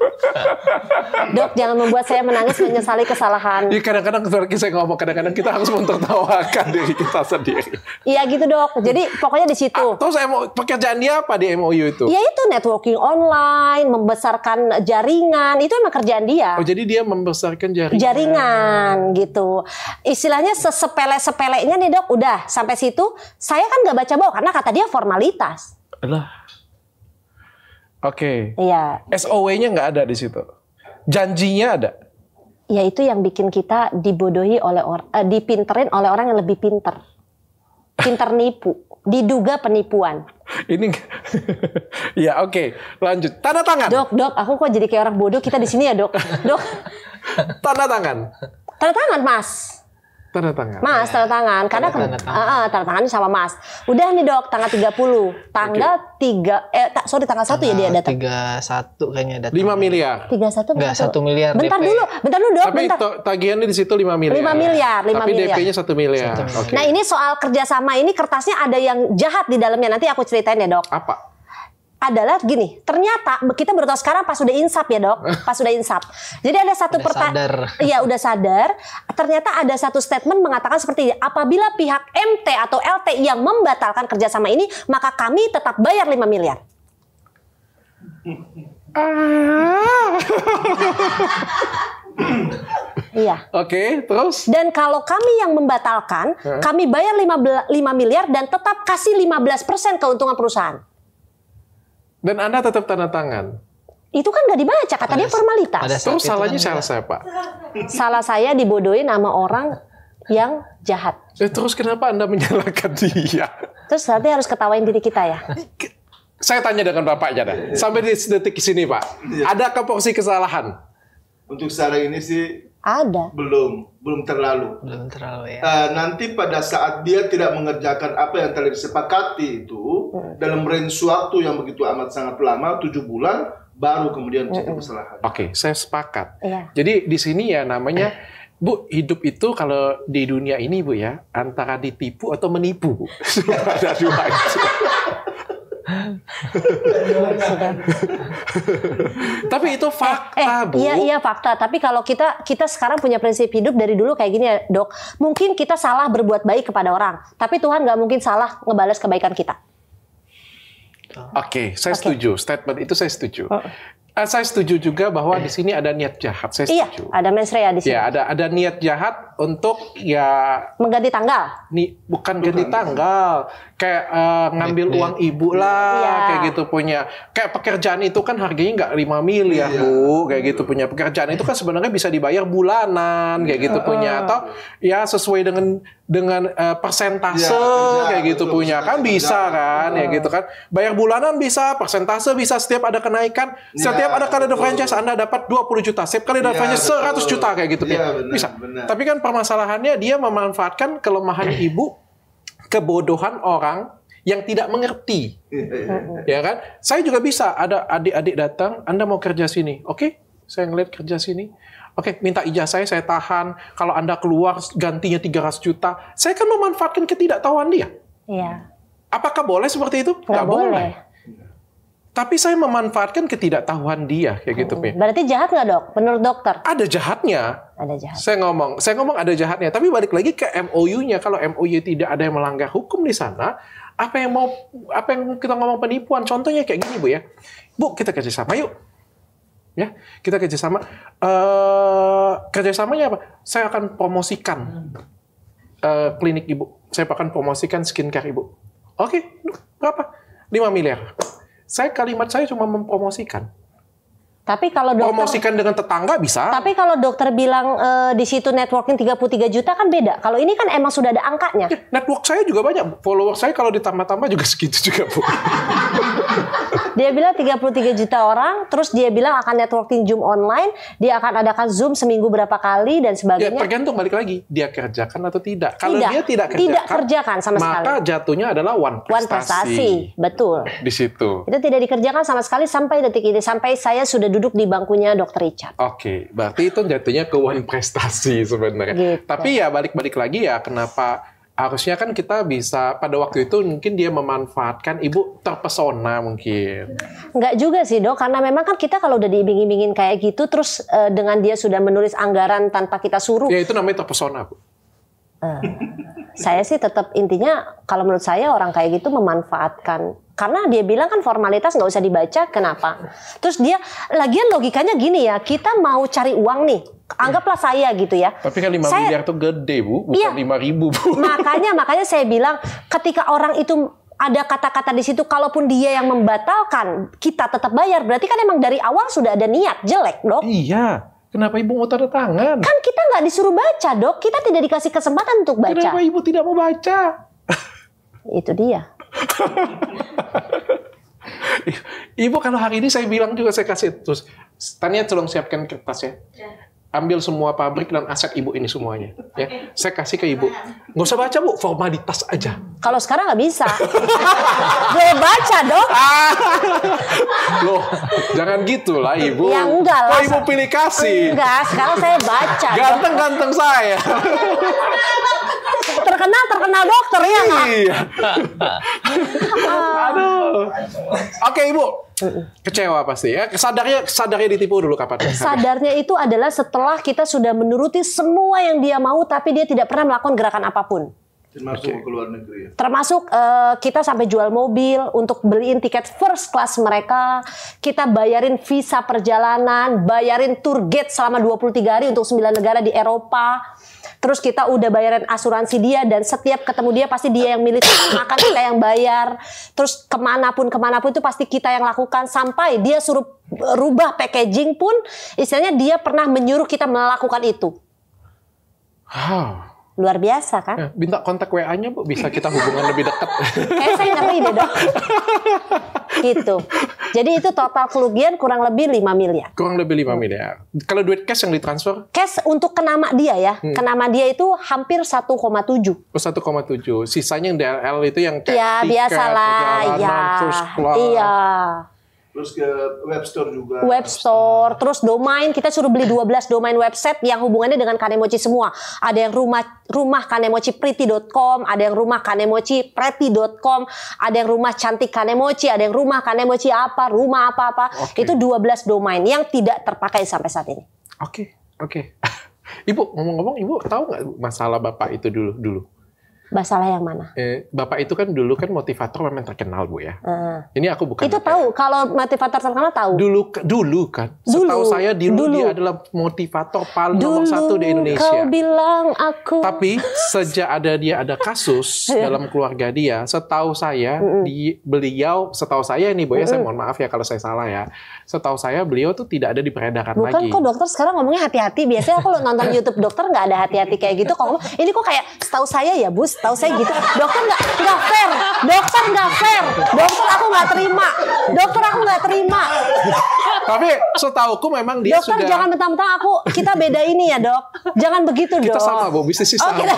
[LAUGHS] dok, jangan membuat saya menangis menyesali kesalahan. Iya, kadang-kadang seperti saya ngomong, kadang-kadang kita harus mentertawakan [LAUGHS] diri kita sendiri. Iya gitu, Dok. Jadi pokoknya di situ. Atau saya mau pekerjaan dia apa di MOU itu? Iya itu networking online, membesarkan jaringan, itu emang kerjaan dia. Oh, jadi dia membesarkan jaringan. Jaringan gitu. Istilahnya Maksudnya sesepele-sepelenya nih dok, udah sampai situ. Saya kan nggak baca bau karena kata dia formalitas. Lah. Oke. Okay. Iya. SOW-nya nggak ada di situ. Janjinya ada. Ya itu yang bikin kita dibodohi oleh orang, uh, eh, dipinterin oleh orang yang lebih pinter. Pinter nipu, diduga penipuan. Ini [LAUGHS] ya oke, okay. lanjut. Tanda tangan. Dok, dok, aku kok jadi kayak orang bodoh kita di sini ya, Dok. Dok. Tanda tangan. Tanda tangan, Mas. Tanda tangan. Mas, iya. tanda tangan. Karena tanda tangan. Uh, uh, tanda tangan sama Mas. Udah nih Dok, tanggal 30. Tanggal okay. 3 eh ta, sorry tanggal 1 tanggal ya dia datang. 31 kayaknya datang. 5 miliar. 31 enggak 1 miliar. Bentar DP. dulu, bentar dulu Dok, Tapi bentar. tagihannya di situ 5 miliar. 5 miliar, 5 Tapi miliar. Tapi DP-nya 1 miliar. 1 miliar. Okay. Nah, ini soal kerjasama ini kertasnya ada yang jahat di dalamnya. Nanti aku ceritain ya, Dok. Apa? adalah gini, ternyata kita baru tahu sekarang pas sudah insap ya dok, [LAUGHS] pas sudah insap. Jadi ada satu pertanyaan, [LAUGHS] iya udah sadar. Ternyata ada satu statement mengatakan seperti ini, apabila pihak MT atau LT yang membatalkan kerjasama ini, maka kami tetap bayar 5 miliar. [LAUGHS] Iya. Oke, okay, terus? Dan kalau kami yang membatalkan, huh? kami bayar 5, 5 miliar dan tetap kasih 15% keuntungan perusahaan. Dan Anda tetap tanda tangan. Itu kan nggak dibaca, Katanya formalitas. Terus salahnya kan salah saya, Pak. Salah saya dibodohin sama orang yang jahat. Eh, terus kenapa Anda menyalahkan dia? Terus nanti harus ketawain diri kita ya? Saya tanya dengan bapaknya dah. Sampai di detik sini, Pak. Iya. Ada porsi kesalahan? Untuk sekarang ini sih ada. Belum, belum terlalu. Belum terlalu ya. Uh, nanti pada saat dia tidak mengerjakan apa yang telah disepakati itu hmm. dalam range waktu yang begitu amat sangat lama, tujuh bulan, baru kemudian terjadi hmm. kesalahan. Oke, okay, saya sepakat. yeah. Jadi di sini ya namanya Bu, hidup itu kalau di dunia ini Bu ya, antara ditipu atau menipu. [LAUGHS] Sudah ada dua itu tapi itu fakta, eh, eh, Bu. Iya, iya fakta. Tapi kalau kita kita sekarang punya prinsip hidup dari dulu kayak gini ya, Dok. Mungkin kita salah berbuat baik kepada orang, tapi Tuhan nggak mungkin salah ngebalas kebaikan kita. Oke, okay, saya okay. setuju. Statement itu saya setuju. Oh. Eh, saya setuju juga bahwa di sini ada niat jahat. Saya iya, setuju. Iya, ada mensrea di ya, sini. Ya, ada ada niat jahat untuk ya mengganti tanggal. Nih bukan, bukan ganti tanggal, kayak uh, ngambil Nip-nip. uang ibu lah, ya. kayak gitu punya. Kayak pekerjaan itu kan harganya nggak 5 miliar ya. bu, kayak gitu punya. Pekerjaan itu kan sebenarnya bisa dibayar bulanan, kayak gitu iya. punya. Atau ya sesuai dengan dengan uh, persentase ya, kayak kayak gitu betul, punya kan bisa ya. kan ya. ya gitu kan bayar bulanan bisa persentase bisa setiap ada kenaikan ya, setiap ada kali ada franchise Anda dapat 20 juta setiap kali ada ya, franchise 100 juta kayak gitu ya, bisa benar. tapi kan permasalahannya dia memanfaatkan kelemahan eh. ibu, kebodohan orang yang tidak mengerti. Eh, eh, ya kan? Saya juga bisa ada adik-adik datang, Anda mau kerja sini. Oke, okay? saya ngeliat kerja sini. Oke, okay, minta ijazah saya, saya tahan. Kalau Anda keluar gantinya 300 juta, saya kan memanfaatkan ketidaktahuan dia. Iya. Apakah boleh seperti itu? Tidak boleh. boleh tapi saya memanfaatkan ketidaktahuan dia kayak gitu, hmm. Berarti jahat nggak dok? Menurut dokter? Ada jahatnya. Ada jahat. Saya ngomong, saya ngomong ada jahatnya. Tapi balik lagi ke MOU-nya. Kalau MOU tidak ada yang melanggar hukum di sana, apa yang mau, apa yang kita ngomong penipuan? Contohnya kayak gini, bu ya. Bu, kita kerjasama yuk. Ya, kita kerjasama. Uh, kerjasamanya apa? Saya akan promosikan uh, klinik ibu. Saya akan promosikan skincare ibu. Oke, okay, berapa? 5 miliar saya kalimat saya cuma mempromosikan. Tapi kalau dokter promosikan dengan tetangga bisa. Tapi kalau dokter bilang e, di situ networking 33 juta kan beda. Kalau ini kan emang sudah ada angkanya. Ya, network saya juga banyak. Follower saya kalau ditambah-tambah juga [LAUGHS] segitu juga, Bu. dia bilang 33 juta orang, terus dia bilang akan networking Zoom online, dia akan adakan Zoom seminggu berapa kali dan ya, sebagainya. Ya, tergantung balik lagi, dia kerjakan atau tidak. Kalau tidak, dia tidak kerjakan, tidak kerjakan sama maka sekali. Maka jatuhnya adalah one prestasi. One prestasi, betul. Di situ. Itu tidak dikerjakan sama sekali sampai detik ini, sampai saya sudah duduk di bangkunya Dokter Richard. Oke, okay. berarti itu jatuhnya ke one prestasi sebenarnya. Gitu. Tapi ya balik-balik lagi ya kenapa harusnya kan kita bisa pada waktu itu mungkin dia memanfaatkan ibu terpesona mungkin. Enggak juga sih dok, karena memang kan kita kalau udah diiming-imingin kayak gitu, terus uh, dengan dia sudah menulis anggaran tanpa kita suruh. Ya itu namanya terpesona bu. Uh, saya sih tetap intinya kalau menurut saya orang kayak gitu memanfaatkan karena dia bilang kan formalitas nggak usah dibaca kenapa terus dia lagian logikanya gini ya kita mau cari uang nih anggaplah saya gitu ya tapi kan 5 saya, miliar tuh gede bu bukan iya, ribu bu [LAUGHS] makanya makanya saya bilang ketika orang itu ada kata-kata di situ kalaupun dia yang membatalkan kita tetap bayar berarti kan emang dari awal sudah ada niat jelek dok iya Kenapa ibu mau tanda tangan? Kan kita nggak disuruh baca dok, kita tidak dikasih kesempatan untuk baca. Kenapa ibu tidak mau baca? Itu dia. [LAUGHS] Ibu kalau hari ini saya bilang juga saya kasih terus tanya tolong siapkan kertas ya. ya. Ambil semua pabrik dan aset ibu ini semuanya. Ya, saya kasih ke ibu. Nggak usah baca bu, formalitas aja. Kalau sekarang nggak bisa. Gue [LAUGHS] baca dong. [LAUGHS] Loh, jangan gitu lah ibu. Ya enggak lah. Kok oh, ibu pilih kasih? Enggak, sekarang saya baca. Ganteng-ganteng saya terkenal terkenal dokter ya nggak? Iya. Ah. Aduh. Oke ibu, kecewa pasti ya. Sadarnya sadarnya ditipu dulu kapan? Sadarnya itu adalah setelah kita sudah menuruti semua yang dia mau, tapi dia tidak pernah melakukan gerakan apapun. Termasuk okay. ke luar negeri ya? Termasuk uh, kita sampai jual mobil untuk beliin tiket first class mereka. Kita bayarin visa perjalanan, bayarin tour gate selama 23 hari untuk 9 negara di Eropa terus kita udah bayarin asuransi dia dan setiap ketemu dia pasti dia yang milih makan kita yang bayar terus kemanapun kemanapun itu pasti kita yang lakukan sampai dia suruh rubah packaging pun istilahnya dia pernah menyuruh kita melakukan itu wow luar biasa kan? Ya, minta kontak WA-nya bu, bisa kita hubungan lebih dekat. Kayak [LAUGHS] eh, saya nggak ide dong gitu. Jadi itu total kerugian kurang lebih 5 miliar. Kurang lebih 5 miliar. Kalau duit cash yang ditransfer? Cash untuk kenama dia ya. Hmm. Kenama dia itu hampir 1,7. Oh 1,7. Sisanya yang DLL itu yang kayak ya, biasalah, ya. Iya. Terus ke web juga. Web terus domain kita suruh beli 12 domain website yang hubungannya dengan Kanemochi semua. Ada yang rumah rumah pretty.com ada yang rumah pretty.com ada yang rumah cantik kanemochi, ada yang rumah kanemochi apa, rumah apa-apa. Okay. Itu 12 domain yang tidak terpakai sampai saat ini. Oke, okay, oke. Okay. [LAUGHS] ibu, ngomong-ngomong ibu tahu nggak masalah bapak itu dulu dulu? masalah yang mana? Eh, Bapak itu kan dulu kan motivator memang terkenal Bu ya. Uh. Ini aku bukan. Itu kayak, tahu kalau motivator terkenal tahu. Dulu dulu kan. Dulu, Setahu saya dulu, dulu dia adalah motivator paling dulu, nomor satu di Indonesia. Kau bilang aku. Tapi sejak ada dia ada kasus [LAUGHS] iya. dalam keluarga dia, setahu saya mm di beliau setahu saya ini Bu ya, mm saya mohon maaf ya kalau saya salah ya. Setahu saya beliau tuh tidak ada di peredaran lagi. Bukan kok dokter sekarang ngomongnya hati-hati. Biasanya aku nonton [LAUGHS] YouTube dokter nggak ada hati-hati kayak gitu. Kok ini kok kayak setahu saya ya Bu, Tahu saya gitu, dokter nggak nggak fair, dokter nggak fair, dokter aku nggak terima, dokter aku nggak terima. Tapi setahuku memang dia dokter, sudah. Dokter jangan mentang-mentang aku kita beda ini ya dok, jangan begitu dok. Oh, kita sama bu, sih sama. Oh, kita,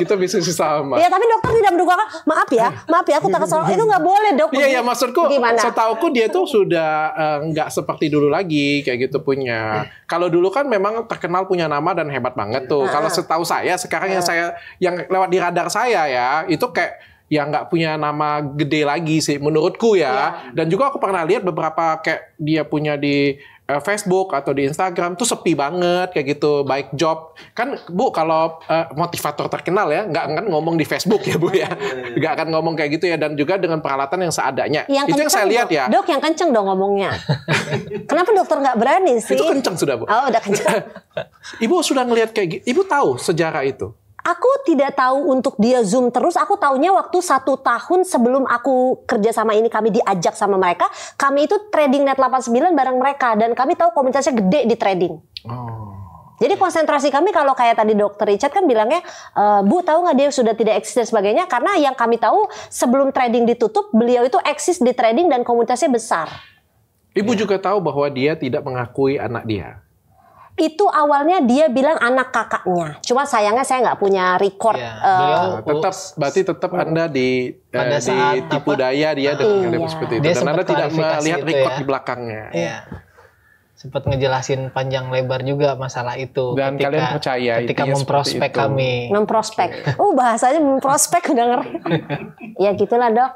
kita bisnis sama. Ya tapi dokter tidak menduga maaf ya, maaf ya aku tak kesal. Eh, itu nggak boleh dok. Iya iya maksudku, Gimana? setahuku dia tuh sudah eh, nggak uh, seperti dulu lagi kayak gitu punya. Kalau dulu kan memang terkenal punya nama dan hebat banget tuh. Nah, Kalau ah. setahu saya sekarang yang ah. saya yang lewat di radar saya ya itu kayak yang nggak punya nama gede lagi sih menurutku ya. Yeah. Dan juga aku pernah lihat beberapa kayak dia punya di uh, Facebook atau di Instagram tuh sepi banget kayak gitu baik job kan bu kalau uh, motivator terkenal ya nggak akan ngomong di Facebook ya bu ya iya, iya, iya. nggak akan ngomong kayak gitu ya dan juga dengan peralatan yang seadanya yang itu yang saya lihat ya dok yang kenceng dong ngomongnya [LAUGHS] kenapa dokter nggak berani sih itu kenceng sudah bu oh udah kenceng [LAUGHS] ibu sudah ngelihat kayak gitu ibu tahu sejarah itu aku tidak tahu untuk dia zoom terus. Aku tahunya waktu satu tahun sebelum aku kerja sama ini kami diajak sama mereka. Kami itu trading net 89 bareng mereka dan kami tahu komunitasnya gede di trading. Oh. Jadi konsentrasi kami kalau kayak tadi dokter Richard kan bilangnya, e, Bu tahu nggak dia sudah tidak eksis dan sebagainya. Karena yang kami tahu sebelum trading ditutup, beliau itu eksis di trading dan komunitasnya besar. Ibu ya. juga tahu bahwa dia tidak mengakui anak dia itu awalnya dia bilang anak kakaknya. Cuma sayangnya saya nggak punya record. Ya, uh, tetap berarti tetap uh, Anda di eh, pada uh, tipu apa, daya dia dengan iya. seperti itu. Dia Dan Anda tidak melihat gitu record ya. di belakangnya. Iya. Sempat ngejelasin panjang lebar juga masalah itu. Dan ketika, kalian percaya ketika memprospek kami. Memprospek. Oh, bahasanya memprospek udah ngeri. [LAUGHS] ya gitulah, Dok.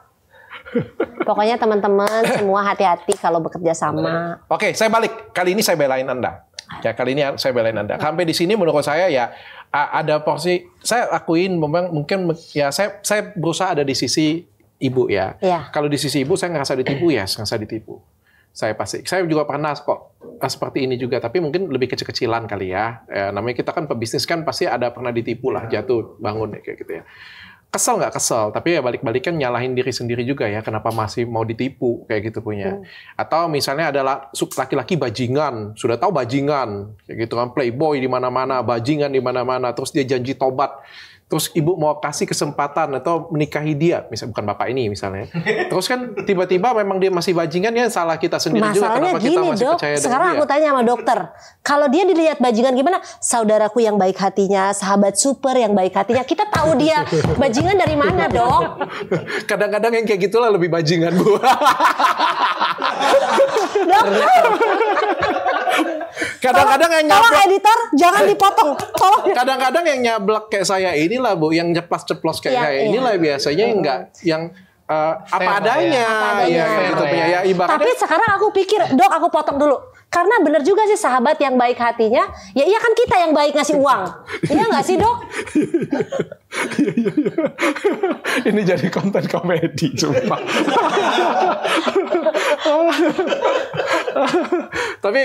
Pokoknya teman-teman semua hati-hati kalau bekerja sama. Oke, saya balik. Kali ini saya belain Anda. Ya kali ini saya belain Anda. Sampai di sini menurut saya ya ada porsi saya akuin memang mungkin ya saya saya berusaha ada di sisi ibu ya. ya. Kalau di sisi ibu saya ngerasa ditipu ya, ngerasa ditipu. Saya pasti, saya juga pernah kok eh, seperti ini juga, tapi mungkin lebih kecil-kecilan kali ya. ya. Namanya kita kan pebisnis kan pasti ada pernah ditipu lah, jatuh bangun kayak gitu ya kesel nggak kesel tapi ya balik balik kan nyalahin diri sendiri juga ya kenapa masih mau ditipu kayak gitu punya hmm. atau misalnya adalah laki-laki bajingan sudah tahu bajingan kayak gitu kan playboy di mana-mana bajingan di mana-mana terus dia janji tobat terus ibu mau kasih kesempatan atau menikahi dia, misalnya bukan bapak ini misalnya. [LAUGHS] Terus kan tiba-tiba memang dia masih bajingan ya salah kita sendiri Masalahnya juga kenapa gini, kita masih dok, percaya Sekarang aku tanya sama dokter, kalau dia dilihat bajingan gimana? Saudaraku yang baik hatinya, sahabat super yang baik hatinya, kita tahu dia [LAUGHS] bajingan dari mana, dong? Kadang-kadang yang kayak gitulah lebih bajingan, Bu. [LAUGHS] Kadang-kadang yang nyablak. Tolong editor jangan dipotong. Tolong. Kadang-kadang yang nyablak kayak saya inilah bu, yang ceplos-ceplos kayak iya, saya iya. inilah biasanya yang enggak yang uh, apa ya. adanya, apa adanya. Ya, gitu ya. ya ibaratnya. Tapi sekarang aku pikir, dok aku potong dulu. Karena bener juga sih sahabat yang baik hatinya, ya iya kan kita yang baik ngasih uang. iya nggak sih dok? [LAUGHS] Ini jadi konten komedi cuma. [LAUGHS] Tapi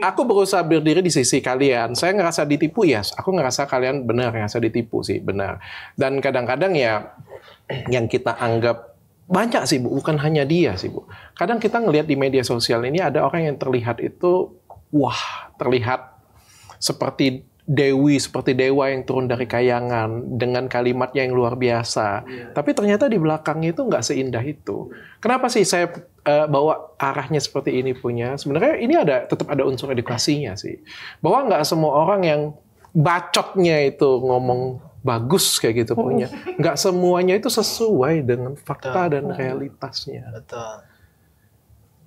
aku berusaha berdiri di sisi kalian. Saya ngerasa ditipu ya. Yes. Aku ngerasa kalian benar ngerasa ditipu sih, benar. Dan kadang-kadang ya yang kita anggap banyak sih bu, bukan hanya dia sih bu. Kadang kita ngelihat di media sosial ini ada orang yang terlihat itu wah terlihat seperti dewi seperti dewa yang turun dari kayangan dengan kalimatnya yang luar biasa. Yeah. Tapi ternyata di belakangnya itu nggak seindah itu. Kenapa sih saya uh, bawa arahnya seperti ini punya? Sebenarnya ini ada tetap ada unsur edukasinya sih. Bahwa nggak semua orang yang bacotnya itu ngomong bagus kayak gitu punya. [LAUGHS] Nggak semuanya itu sesuai dengan fakta Betul. dan realitasnya. Betul.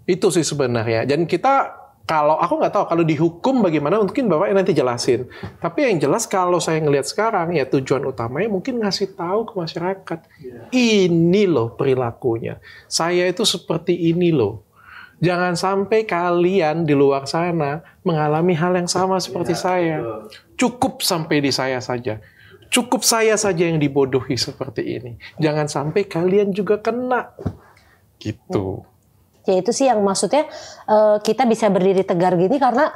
Itu sih sebenarnya. Dan kita kalau aku nggak tahu kalau dihukum bagaimana mungkin bapak nanti jelasin tapi yang jelas kalau saya ngelihat sekarang ya tujuan utamanya mungkin ngasih tahu ke masyarakat yeah. ini loh perilakunya saya itu seperti ini loh jangan sampai kalian di luar sana mengalami hal yang sama iya, seperti yeah, saya cukup sampai di saya saja cukup saya saja yang dibodohi seperti ini jangan sampai kalian juga kena gitu hmm ya itu sih yang maksudnya uh, kita bisa berdiri tegar gini karena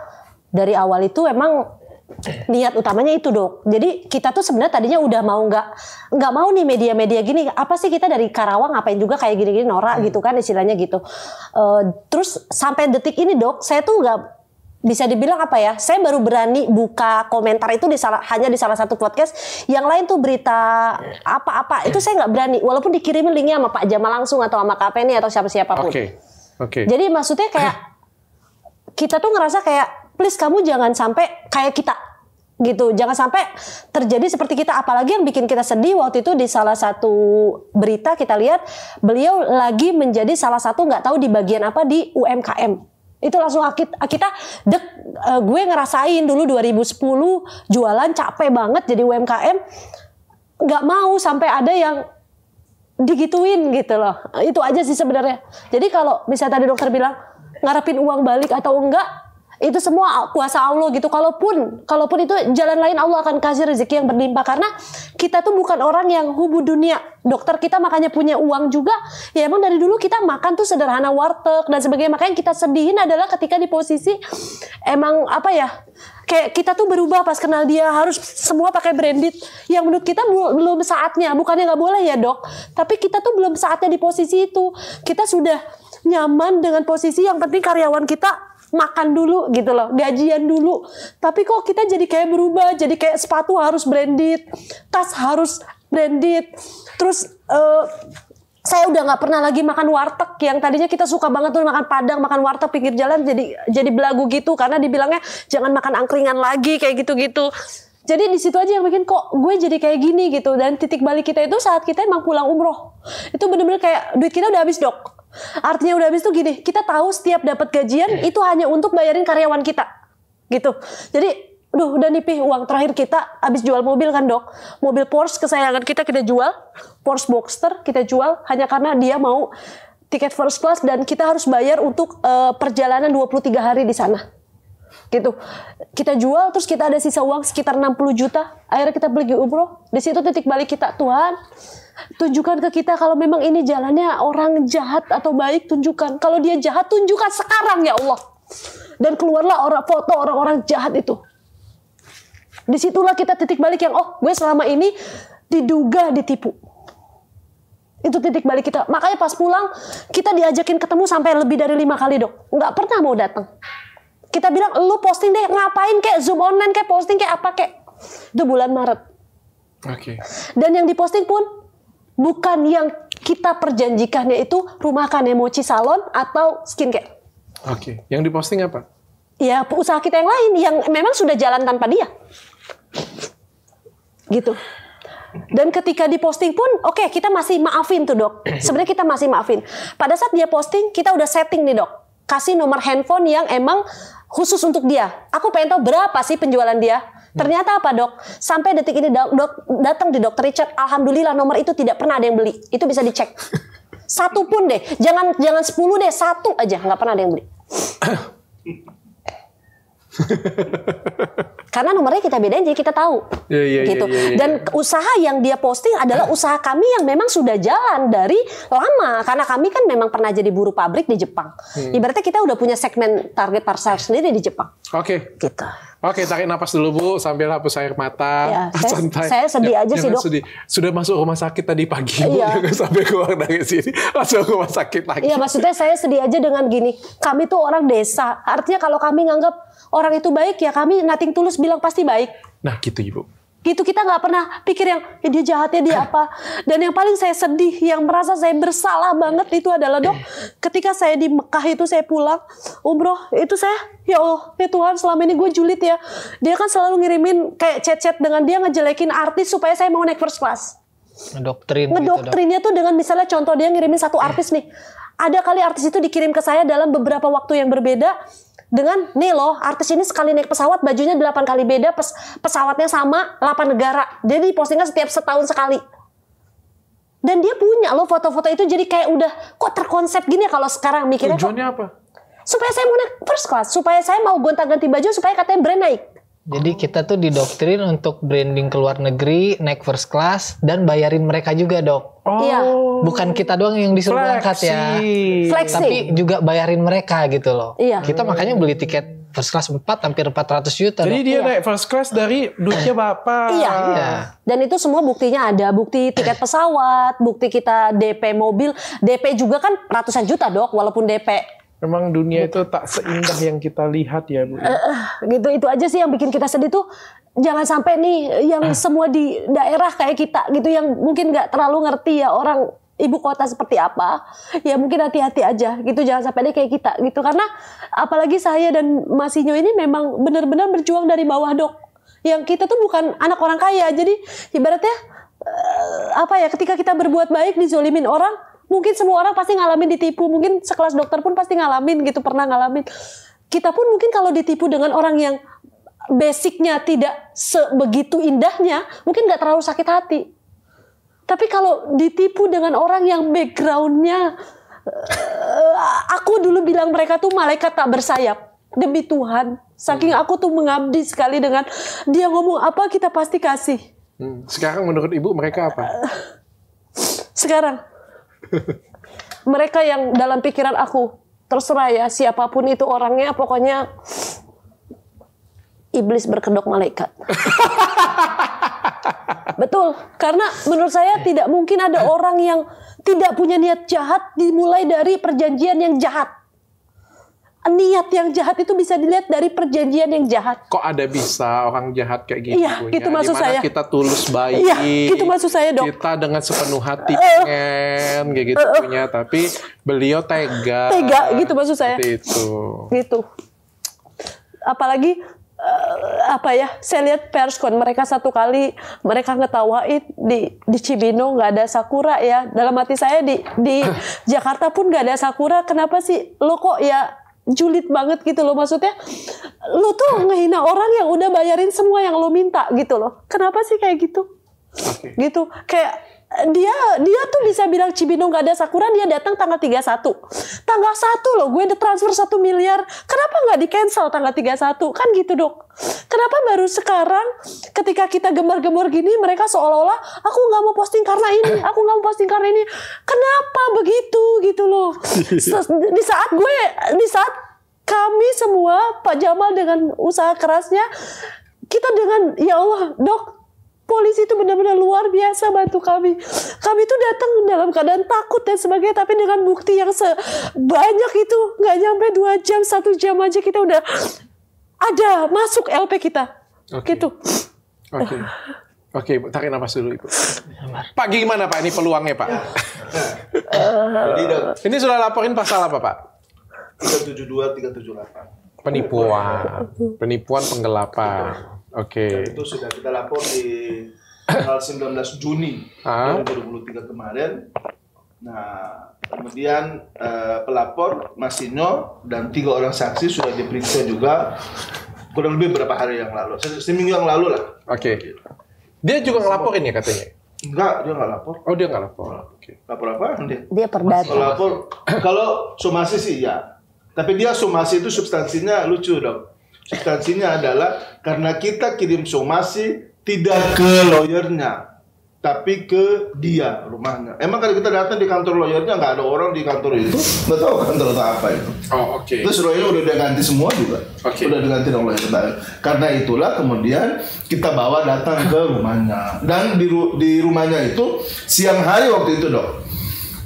dari awal itu emang niat utamanya itu dok. Jadi kita tuh sebenarnya tadinya udah mau nggak nggak mau nih media-media gini. Apa sih kita dari Karawang ngapain juga kayak gini-gini norak hmm. gitu kan istilahnya gitu. Uh, terus sampai detik ini dok, saya tuh nggak bisa dibilang apa ya? Saya baru berani buka komentar itu di salah, hanya di salah satu podcast. Yang lain tuh berita apa-apa itu saya nggak berani. Walaupun dikirimin linknya sama Pak Jamal langsung atau sama KPN atau siapa siapa Okay. Okay. Jadi maksudnya kayak [LAUGHS] kita tuh ngerasa kayak please kamu jangan sampai kayak kita gitu. Jangan sampai terjadi seperti kita. Apalagi yang bikin kita sedih waktu itu di salah satu berita kita lihat beliau lagi menjadi salah satu nggak tahu di bagian apa di UMKM. Itu langsung kita, kita dek, eh, gue ngerasain dulu 2010 jualan capek banget jadi UMKM. Nggak mau sampai ada yang digituin gitu loh. Itu aja sih sebenarnya. Jadi kalau misalnya tadi dokter bilang ngarepin uang balik atau enggak, itu semua kuasa Allah gitu kalaupun kalaupun itu jalan lain Allah akan kasih rezeki yang berlimpah karena kita tuh bukan orang yang hubu dunia dokter kita makanya punya uang juga ya emang dari dulu kita makan tuh sederhana warteg dan sebagainya makanya kita sedihin adalah ketika di posisi emang apa ya kayak kita tuh berubah pas kenal dia harus semua pakai branded yang menurut kita belum saatnya bukannya nggak boleh ya dok tapi kita tuh belum saatnya di posisi itu kita sudah nyaman dengan posisi yang penting karyawan kita makan dulu gitu loh, gajian dulu. Tapi kok kita jadi kayak berubah, jadi kayak sepatu harus branded, tas harus branded, terus uh, saya udah nggak pernah lagi makan warteg yang tadinya kita suka banget tuh makan padang makan warteg pinggir jalan jadi jadi belagu gitu karena dibilangnya jangan makan angkringan lagi kayak gitu-gitu jadi di situ aja yang bikin kok gue jadi kayak gini gitu dan titik balik kita itu saat kita emang pulang umroh itu bener-bener kayak duit kita udah habis dok Artinya udah habis tuh gini, kita tahu setiap dapat gajian itu hanya untuk bayarin karyawan kita. Gitu. Jadi Duh, udah nipih uang terakhir kita habis jual mobil kan dok. Mobil Porsche kesayangan kita kita jual. Porsche Boxster kita jual hanya karena dia mau tiket first class dan kita harus bayar untuk uh, perjalanan 23 hari di sana. Gitu. Kita jual terus kita ada sisa uang sekitar 60 juta. Akhirnya kita beli umroh. Di situ titik balik kita, Tuhan, tunjukkan ke kita kalau memang ini jalannya orang jahat atau baik tunjukkan. Kalau dia jahat tunjukkan sekarang ya Allah. Dan keluarlah orang foto orang-orang jahat itu. Disitulah kita titik balik yang oh gue selama ini diduga ditipu. Itu titik balik kita. Makanya pas pulang kita diajakin ketemu sampai lebih dari lima kali dok. Nggak pernah mau datang. Kita bilang lu posting deh ngapain kayak zoom online kayak posting kayak apa kayak. Itu bulan Maret. Oke. Okay. Dan yang diposting pun bukan yang kita perjanjikan yaitu rumah kanemochi salon atau skincare. Oke, okay. yang diposting apa? Ya usaha kita yang lain yang memang sudah jalan tanpa dia. Gitu. Dan ketika diposting pun, oke okay, kita masih maafin tuh dok. [CLEARS THROAT] Sebenarnya kita masih maafin. Pada saat dia posting, kita udah setting nih dok. Kasih nomor handphone yang emang khusus untuk dia. Aku pengen tahu berapa sih penjualan dia. Ternyata apa dok? Sampai detik ini dok, dok datang di dokter Richard, alhamdulillah nomor itu tidak pernah ada yang beli. Itu bisa dicek. Satu pun deh, jangan jangan sepuluh deh, satu aja nggak pernah ada yang beli. [COUGHS] [LAUGHS] Karena nomornya kita bedain jadi kita tahu. Iya, iya, iya, gitu. Ya, ya. Dan usaha yang dia posting adalah usaha kami yang memang sudah jalan dari lama karena kami kan memang pernah jadi buruh pabrik di Jepang. Hmm. Ibaratnya kita udah punya segmen target pasar sendiri di Jepang. Oke. Okay. Gitu. Oke, tarik napas dulu Bu sambil hapus air mata. Ya, [LAUGHS] santai. saya sedih aja sih, Dok. Sedih. Sudah masuk rumah sakit tadi pagi, Bu. Ya. ke sampai keluar dari sini masuk rumah sakit lagi. Iya, maksudnya saya sedih aja dengan gini. Kami tuh orang desa. Artinya kalau kami nganggap orang itu baik ya kami nating tulus bilang pasti baik. Nah, gitu Ibu gitu kita nggak pernah pikir yang ya dia jahatnya dia apa dan yang paling saya sedih yang merasa saya bersalah banget itu adalah dok ketika saya di Mekah itu saya pulang umroh itu saya ya Allah ya Tuhan selama ini gue julid ya dia kan selalu ngirimin kayak chat-chat dengan dia ngejelekin artis supaya saya mau naik first class ngedoktrin gitu, ngedoktrinnya tuh dengan misalnya contoh dia ngirimin satu artis eh. nih ada kali artis itu dikirim ke saya dalam beberapa waktu yang berbeda dengan nih loh artis ini sekali naik pesawat bajunya delapan kali beda pes pesawatnya sama 8 negara jadi postingnya setiap setahun sekali dan dia punya loh foto-foto itu jadi kayak udah kok terkonsep gini ya kalau sekarang mikirnya tujuannya apa supaya saya mau naik first class supaya saya mau gonta-ganti baju supaya katanya brand naik jadi kita tuh didoktrin untuk branding ke luar negeri, naik first class, dan bayarin mereka juga dok. Iya. Oh. Iya. Bukan kita doang yang disuruh Flexi. berangkat ya. Flexi. Tapi juga bayarin mereka gitu loh. Iya. Kita makanya beli tiket first class 4 hampir 400 juta. Jadi loh. dia iya. naik first class dari duitnya bapak. Iya. iya. Dan itu semua buktinya ada, bukti tiket pesawat, bukti kita DP mobil, DP juga kan ratusan juta dok, walaupun DP. Memang dunia itu tak seindah yang kita lihat ya bu. Uh, gitu itu aja sih yang bikin kita sedih tuh jangan sampai nih yang ah. semua di daerah kayak kita gitu yang mungkin nggak terlalu ngerti ya orang ibu kota seperti apa ya mungkin hati-hati aja gitu jangan sampai deh kayak kita gitu karena apalagi saya dan Mas Inyo ini memang benar-benar berjuang dari bawah dok yang kita tuh bukan anak orang kaya jadi ibaratnya uh, apa ya ketika kita berbuat baik dizolimin orang mungkin semua orang pasti ngalamin ditipu mungkin sekelas dokter pun pasti ngalamin gitu pernah ngalamin kita pun mungkin kalau ditipu dengan orang yang basicnya tidak sebegitu indahnya, mungkin nggak terlalu sakit hati. Tapi kalau ditipu dengan orang yang backgroundnya, eh, aku dulu bilang mereka tuh malaikat tak bersayap. Demi Tuhan, saking aku tuh mengabdi sekali dengan dia ngomong apa kita pasti kasih. Hmm. Sekarang menurut ibu mereka apa? Sekarang [LAUGHS] mereka yang dalam pikiran aku terserah ya siapapun itu orangnya pokoknya iblis berkedok malaikat. Betul, karena menurut saya tidak mungkin ada orang yang tidak punya niat jahat dimulai dari perjanjian yang jahat. Niat yang jahat itu bisa dilihat dari perjanjian yang jahat. Kok ada bisa orang jahat kayak gitu? Iya, ya? itu maksud Dimana saya. Kita tulus iya, baik. Iya, itu maksud saya dok. Kita dengan sepenuh hati eh, eh. pengen kayak gitu eh, punya, tapi beliau tega. Tega, gitu maksud saya. Itu. Itu. Gitu apalagi uh, apa ya saya lihat Perskon mereka satu kali mereka ngetawain di di Cibinong nggak ada sakura ya dalam hati saya di di [CLEARS THROAT] Jakarta pun nggak ada sakura kenapa sih lo kok ya julid banget gitu loh maksudnya lo tuh ngehina orang yang udah bayarin semua yang lo minta gitu loh kenapa sih kayak gitu gitu kayak dia dia tuh bisa bilang Cibinong gak ada sakura dia datang tanggal 31 tanggal satu loh gue transfer satu miliar kenapa nggak di cancel tanggal 31 kan gitu dok kenapa baru sekarang ketika kita gemar-gemor gini mereka seolah-olah aku nggak mau posting karena ini aku nggak mau posting karena ini kenapa begitu gitu loh di saat gue di saat kami semua Pak Jamal dengan usaha kerasnya kita dengan ya Allah dok polisi itu benar-benar luar biasa bantu kami. Kami itu datang dalam keadaan takut dan sebagainya, tapi dengan bukti yang sebanyak itu nggak nyampe dua jam, satu jam aja kita udah ada masuk LP kita. Okay. Gitu. Oke. Okay. Oke, okay, tarik nafas dulu, Ibu. Pak, gimana Pak ini peluangnya, Pak? Eh. ini sudah laporin pasal apa, Pak? 372, 378. Penipuan, penipuan penggelapan. Oke. Okay. itu sudah kita lapor di tanggal 19 Juni ah. 2023 kemarin. Nah, kemudian uh, pelapor Sino dan tiga orang saksi sudah diperiksa juga kurang lebih beberapa hari yang lalu, seminggu yang lalu lah. Oke. Okay. Dia juga ngelaporin ya katanya? Enggak, dia nggak lapor. Oh, dia nggak lapor. Oke. Okay. Lapor apa dia? Dia perdata. lapor, kalau somasi sih ya. Tapi dia somasi itu substansinya lucu dong. Substansinya adalah karena kita kirim somasi tidak ke lawyernya, tapi ke dia rumahnya. Emang kalau kita datang di kantor lawyernya nggak ada orang di kantor itu, nggak tahu kantor itu apa itu. Oh oke. Okay. Terus lawyernya udah diganti semua juga, okay. udah diganti dong lawyer. Karena itulah kemudian kita bawa datang ke rumahnya dan di, ru di rumahnya itu siang hari waktu itu dok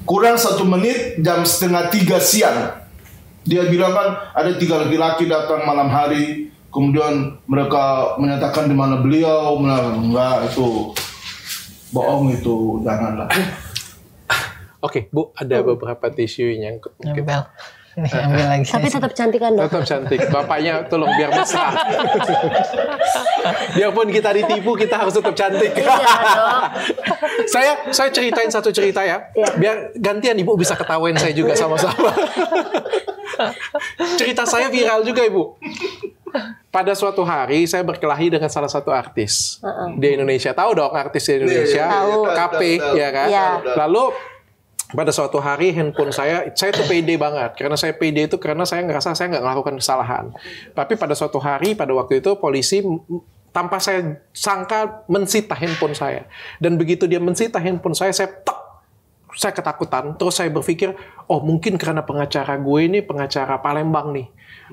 kurang satu menit jam setengah tiga siang dia bilang kan ada tiga laki-laki datang malam hari, kemudian mereka menyatakan di mana beliau, benar enggak itu bohong itu janganlah. Oke, okay, Bu, ada oh. beberapa tisu yang kita lagi. Tapi tetap cantik kan dok. Tetap cantik. Bapaknya tolong biar mesra. [LAUGHS] Biarpun kita ditipu, kita harus tetap cantik. Iya, [LAUGHS] saya saya ceritain satu cerita ya. Iya. Biar gantian Ibu bisa ketawain saya juga sama-sama. [LAUGHS] cerita saya viral juga Ibu. Pada suatu hari saya berkelahi dengan salah satu artis uh -uh. di Indonesia. Tahu dong artis di Indonesia, yeah, KP, ya kan? Yeah. Iya. Lalu pada suatu hari handphone saya, saya tuh pede banget. Karena saya pede itu karena saya ngerasa saya nggak melakukan kesalahan. Tapi pada suatu hari, pada waktu itu polisi tanpa saya sangka mensita handphone saya. Dan begitu dia mensita handphone saya, saya tek saya ketakutan. Terus saya berpikir, oh mungkin karena pengacara gue ini pengacara Palembang nih.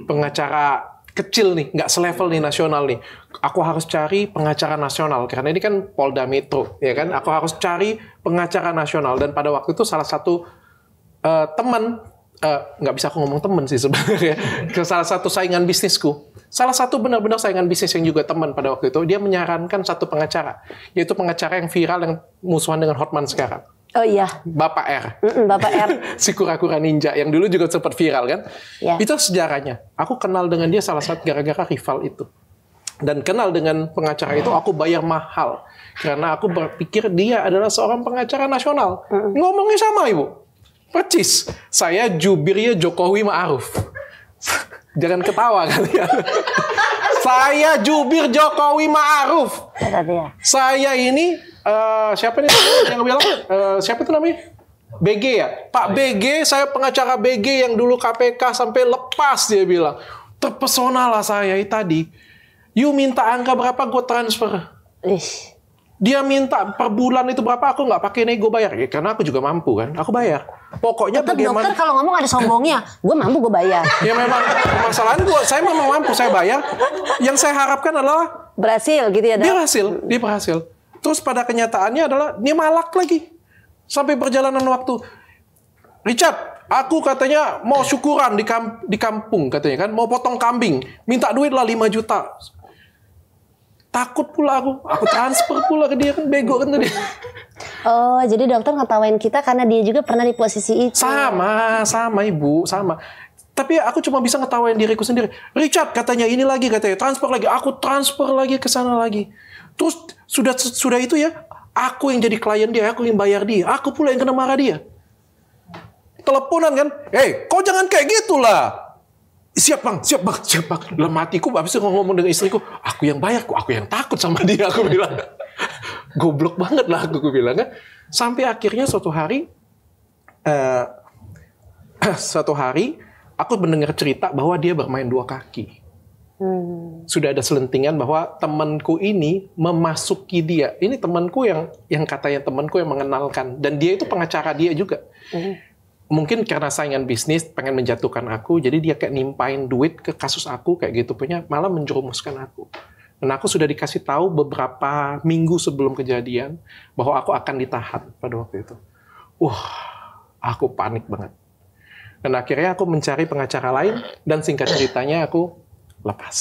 Pengacara kecil nih, nggak selevel nih nasional nih. Aku harus cari pengacara nasional karena ini kan Polda Metro, ya kan? Aku harus cari pengacara nasional dan pada waktu itu salah satu uh, teman eh, nggak uh, bisa aku ngomong temen sih sebenarnya [LAUGHS] ke salah satu saingan bisnisku salah satu benar-benar saingan bisnis yang juga teman pada waktu itu dia menyarankan satu pengacara yaitu pengacara yang viral yang musuhan dengan Hotman sekarang Oh iya. Bapak R. Mm-mm, Bapak R. [LAUGHS] si kura-kura ninja yang dulu juga sempat viral kan. Yeah. Itu sejarahnya. Aku kenal dengan dia salah satu gara-gara rival itu. Dan kenal dengan pengacara itu aku bayar mahal. Karena aku berpikir dia adalah seorang pengacara nasional. Mm-mm. Ngomongnya sama ibu. Percis. Saya jubirnya Jokowi Ma'ruf. [LAUGHS] Jangan ketawa kalian. [LAUGHS] Saya jubir Jokowi Ma'ruf. Saya ini uh, siapa nih yang bilang uh, siapa itu namanya? BG ya? Pak BG, saya pengacara BG yang dulu KPK sampai lepas dia bilang. Terpesona lah saya eh, tadi. You minta angka berapa gue transfer. Dia minta per bulan itu berapa aku nggak pakai nego bayar. Ya, karena aku juga mampu kan, aku bayar. Pokoknya Tetap bagaimana dokter kalau ngomong ada sombongnya, gue mampu gue bayar. [LAUGHS] ya memang masalahnya gue saya memang mampu saya bayar. Yang saya harapkan adalah berhasil gitu ya. Dia berhasil, dia berhasil. Terus pada kenyataannya adalah dia malak lagi sampai perjalanan waktu. Richard, aku katanya mau syukuran di, di kampung katanya kan, mau potong kambing, minta duit lah 5 juta takut pula aku aku transfer pula ke dia kan bego kan tadi oh jadi dokter ngetawain kita karena dia juga pernah di posisi itu sama sama ibu sama tapi aku cuma bisa ngetawain diriku sendiri Richard katanya ini lagi katanya transfer lagi aku transfer lagi ke sana lagi terus sudah sudah itu ya aku yang jadi klien dia aku yang bayar dia aku pula yang kena marah dia teleponan kan eh kau jangan kayak gitulah siap bang, siap bang, siap bang. Dalam hatiku habis itu ngomong dengan istriku, aku yang bayar, aku yang takut sama dia, aku [LAUGHS] bilang. Goblok banget lah aku, aku bilang kan. Sampai akhirnya suatu hari, uh, [CLEARS THROAT] suatu hari aku mendengar cerita bahwa dia bermain dua kaki. Hmm. Sudah ada selentingan bahwa temanku ini memasuki dia. Ini temanku yang yang katanya temanku yang mengenalkan dan dia itu pengacara dia juga. Hmm mungkin karena saingan bisnis pengen menjatuhkan aku, jadi dia kayak nimpain duit ke kasus aku kayak gitu punya, malah menjerumuskan aku. Dan aku sudah dikasih tahu beberapa minggu sebelum kejadian bahwa aku akan ditahan pada waktu itu. Wah, uh, aku panik banget. Dan akhirnya aku mencari pengacara lain dan singkat ceritanya aku lepas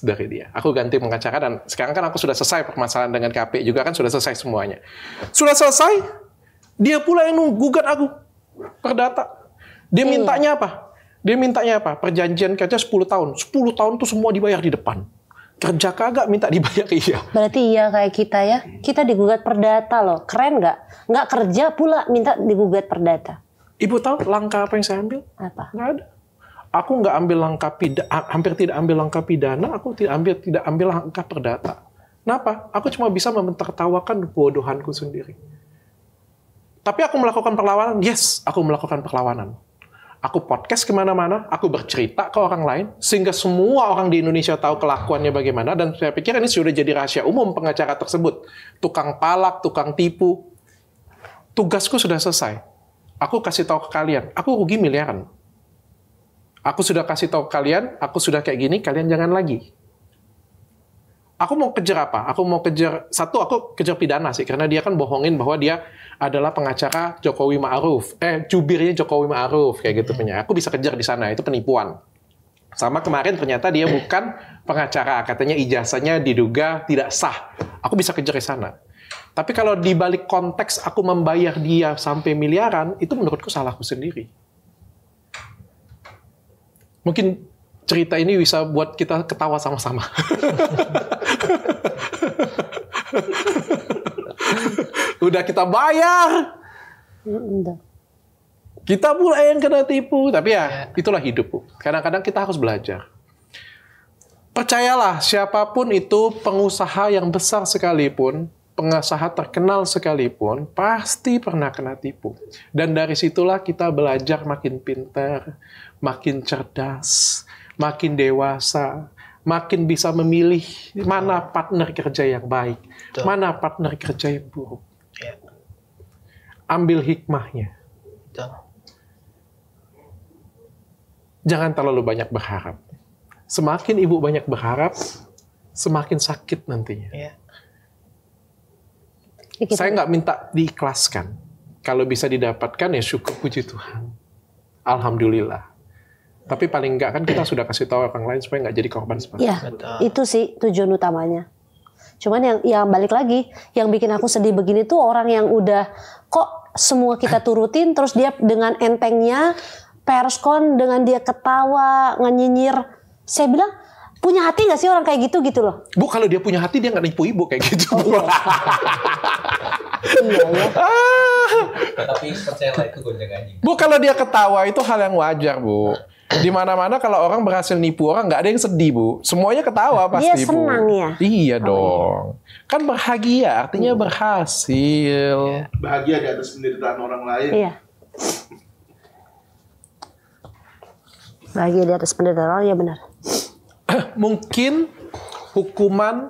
dari dia. Aku ganti pengacara dan sekarang kan aku sudah selesai permasalahan dengan KP juga kan sudah selesai semuanya. Sudah selesai, dia pula yang gugat aku Perdata. Dia hmm. mintanya apa? Dia mintanya apa? Perjanjian kerja 10 tahun. 10 tahun tuh semua dibayar di depan. Kerja kagak minta dibayar ke [LAUGHS] iya. Berarti iya kayak kita ya. Kita digugat perdata loh. Keren nggak? Nggak kerja pula minta digugat perdata. Ibu tahu langkah apa yang saya ambil? Apa? Nggak ada. Aku nggak ambil langkah pidana, hampir tidak ambil langkah pidana, aku tidak ambil tidak ambil langkah perdata. Kenapa? Aku cuma bisa mementertawakan kebodohanku sendiri. Tapi aku melakukan perlawanan, yes, aku melakukan perlawanan. Aku podcast kemana-mana, aku bercerita ke orang lain, sehingga semua orang di Indonesia tahu kelakuannya bagaimana, dan saya pikir ini sudah jadi rahasia umum pengacara tersebut. Tukang palak, tukang tipu. Tugasku sudah selesai. Aku kasih tahu ke kalian, aku rugi miliaran. Aku sudah kasih tahu ke kalian, aku sudah kayak gini, kalian jangan lagi aku mau kejar apa? Aku mau kejar satu aku kejar pidana sih karena dia kan bohongin bahwa dia adalah pengacara Jokowi Ma'ruf. Eh jubirnya Jokowi Ma'ruf kayak gitu punya. Aku bisa kejar di sana itu penipuan. Sama kemarin ternyata dia bukan pengacara, katanya ijazahnya diduga tidak sah. Aku bisa kejar di sana. Tapi kalau di balik konteks aku membayar dia sampai miliaran, itu menurutku salahku sendiri. Mungkin cerita ini bisa buat kita ketawa sama-sama. [LAUGHS] [LAUGHS] Udah kita bayar. Kita pula yang kena tipu. Tapi ya, ya. itulah hidup, Kadang-kadang kita harus belajar. Percayalah, siapapun itu pengusaha yang besar sekalipun, pengusaha terkenal sekalipun, pasti pernah kena tipu. Dan dari situlah kita belajar makin pintar, makin cerdas, makin dewasa, makin bisa memilih mana partner kerja yang baik. Betul. Mana partner kerja yang buruk? Ya. Ambil hikmahnya. Betul. Jangan terlalu banyak berharap. Semakin ibu banyak berharap, semakin sakit nantinya. Ya. ya gitu. Saya nggak minta diikhlaskan. Kalau bisa didapatkan ya syukur puji Tuhan. Alhamdulillah. Tapi paling nggak kan kita sudah kasih tahu orang lain supaya nggak jadi korban seperti ya, itu. Itu sih tujuan utamanya. Cuman yang yang balik lagi, yang bikin aku sedih begini tuh orang yang udah kok semua kita turutin terus dia dengan entengnya perskon dengan dia ketawa ngenyinyir. Saya bilang punya hati gak sih orang kayak gitu gitu loh? Bu kalau dia punya hati dia nggak nipu ibu kayak gitu. Oh, iya. [LAUGHS] iya. iya iya. Ah. Tapi percayalah itu gonjang Bu kalau dia ketawa itu hal yang wajar bu di mana-mana kalau orang berhasil nipu orang nggak ada yang sedih bu semuanya ketawa iya, pasti Dia senang, bu ya? iya oh, dong kan iya. kan bahagia artinya hmm. berhasil iya, bahagia di atas penderitaan orang lain iya. bahagia di atas penderitaan orang ya benar [CLEARS THROAT] mungkin hukuman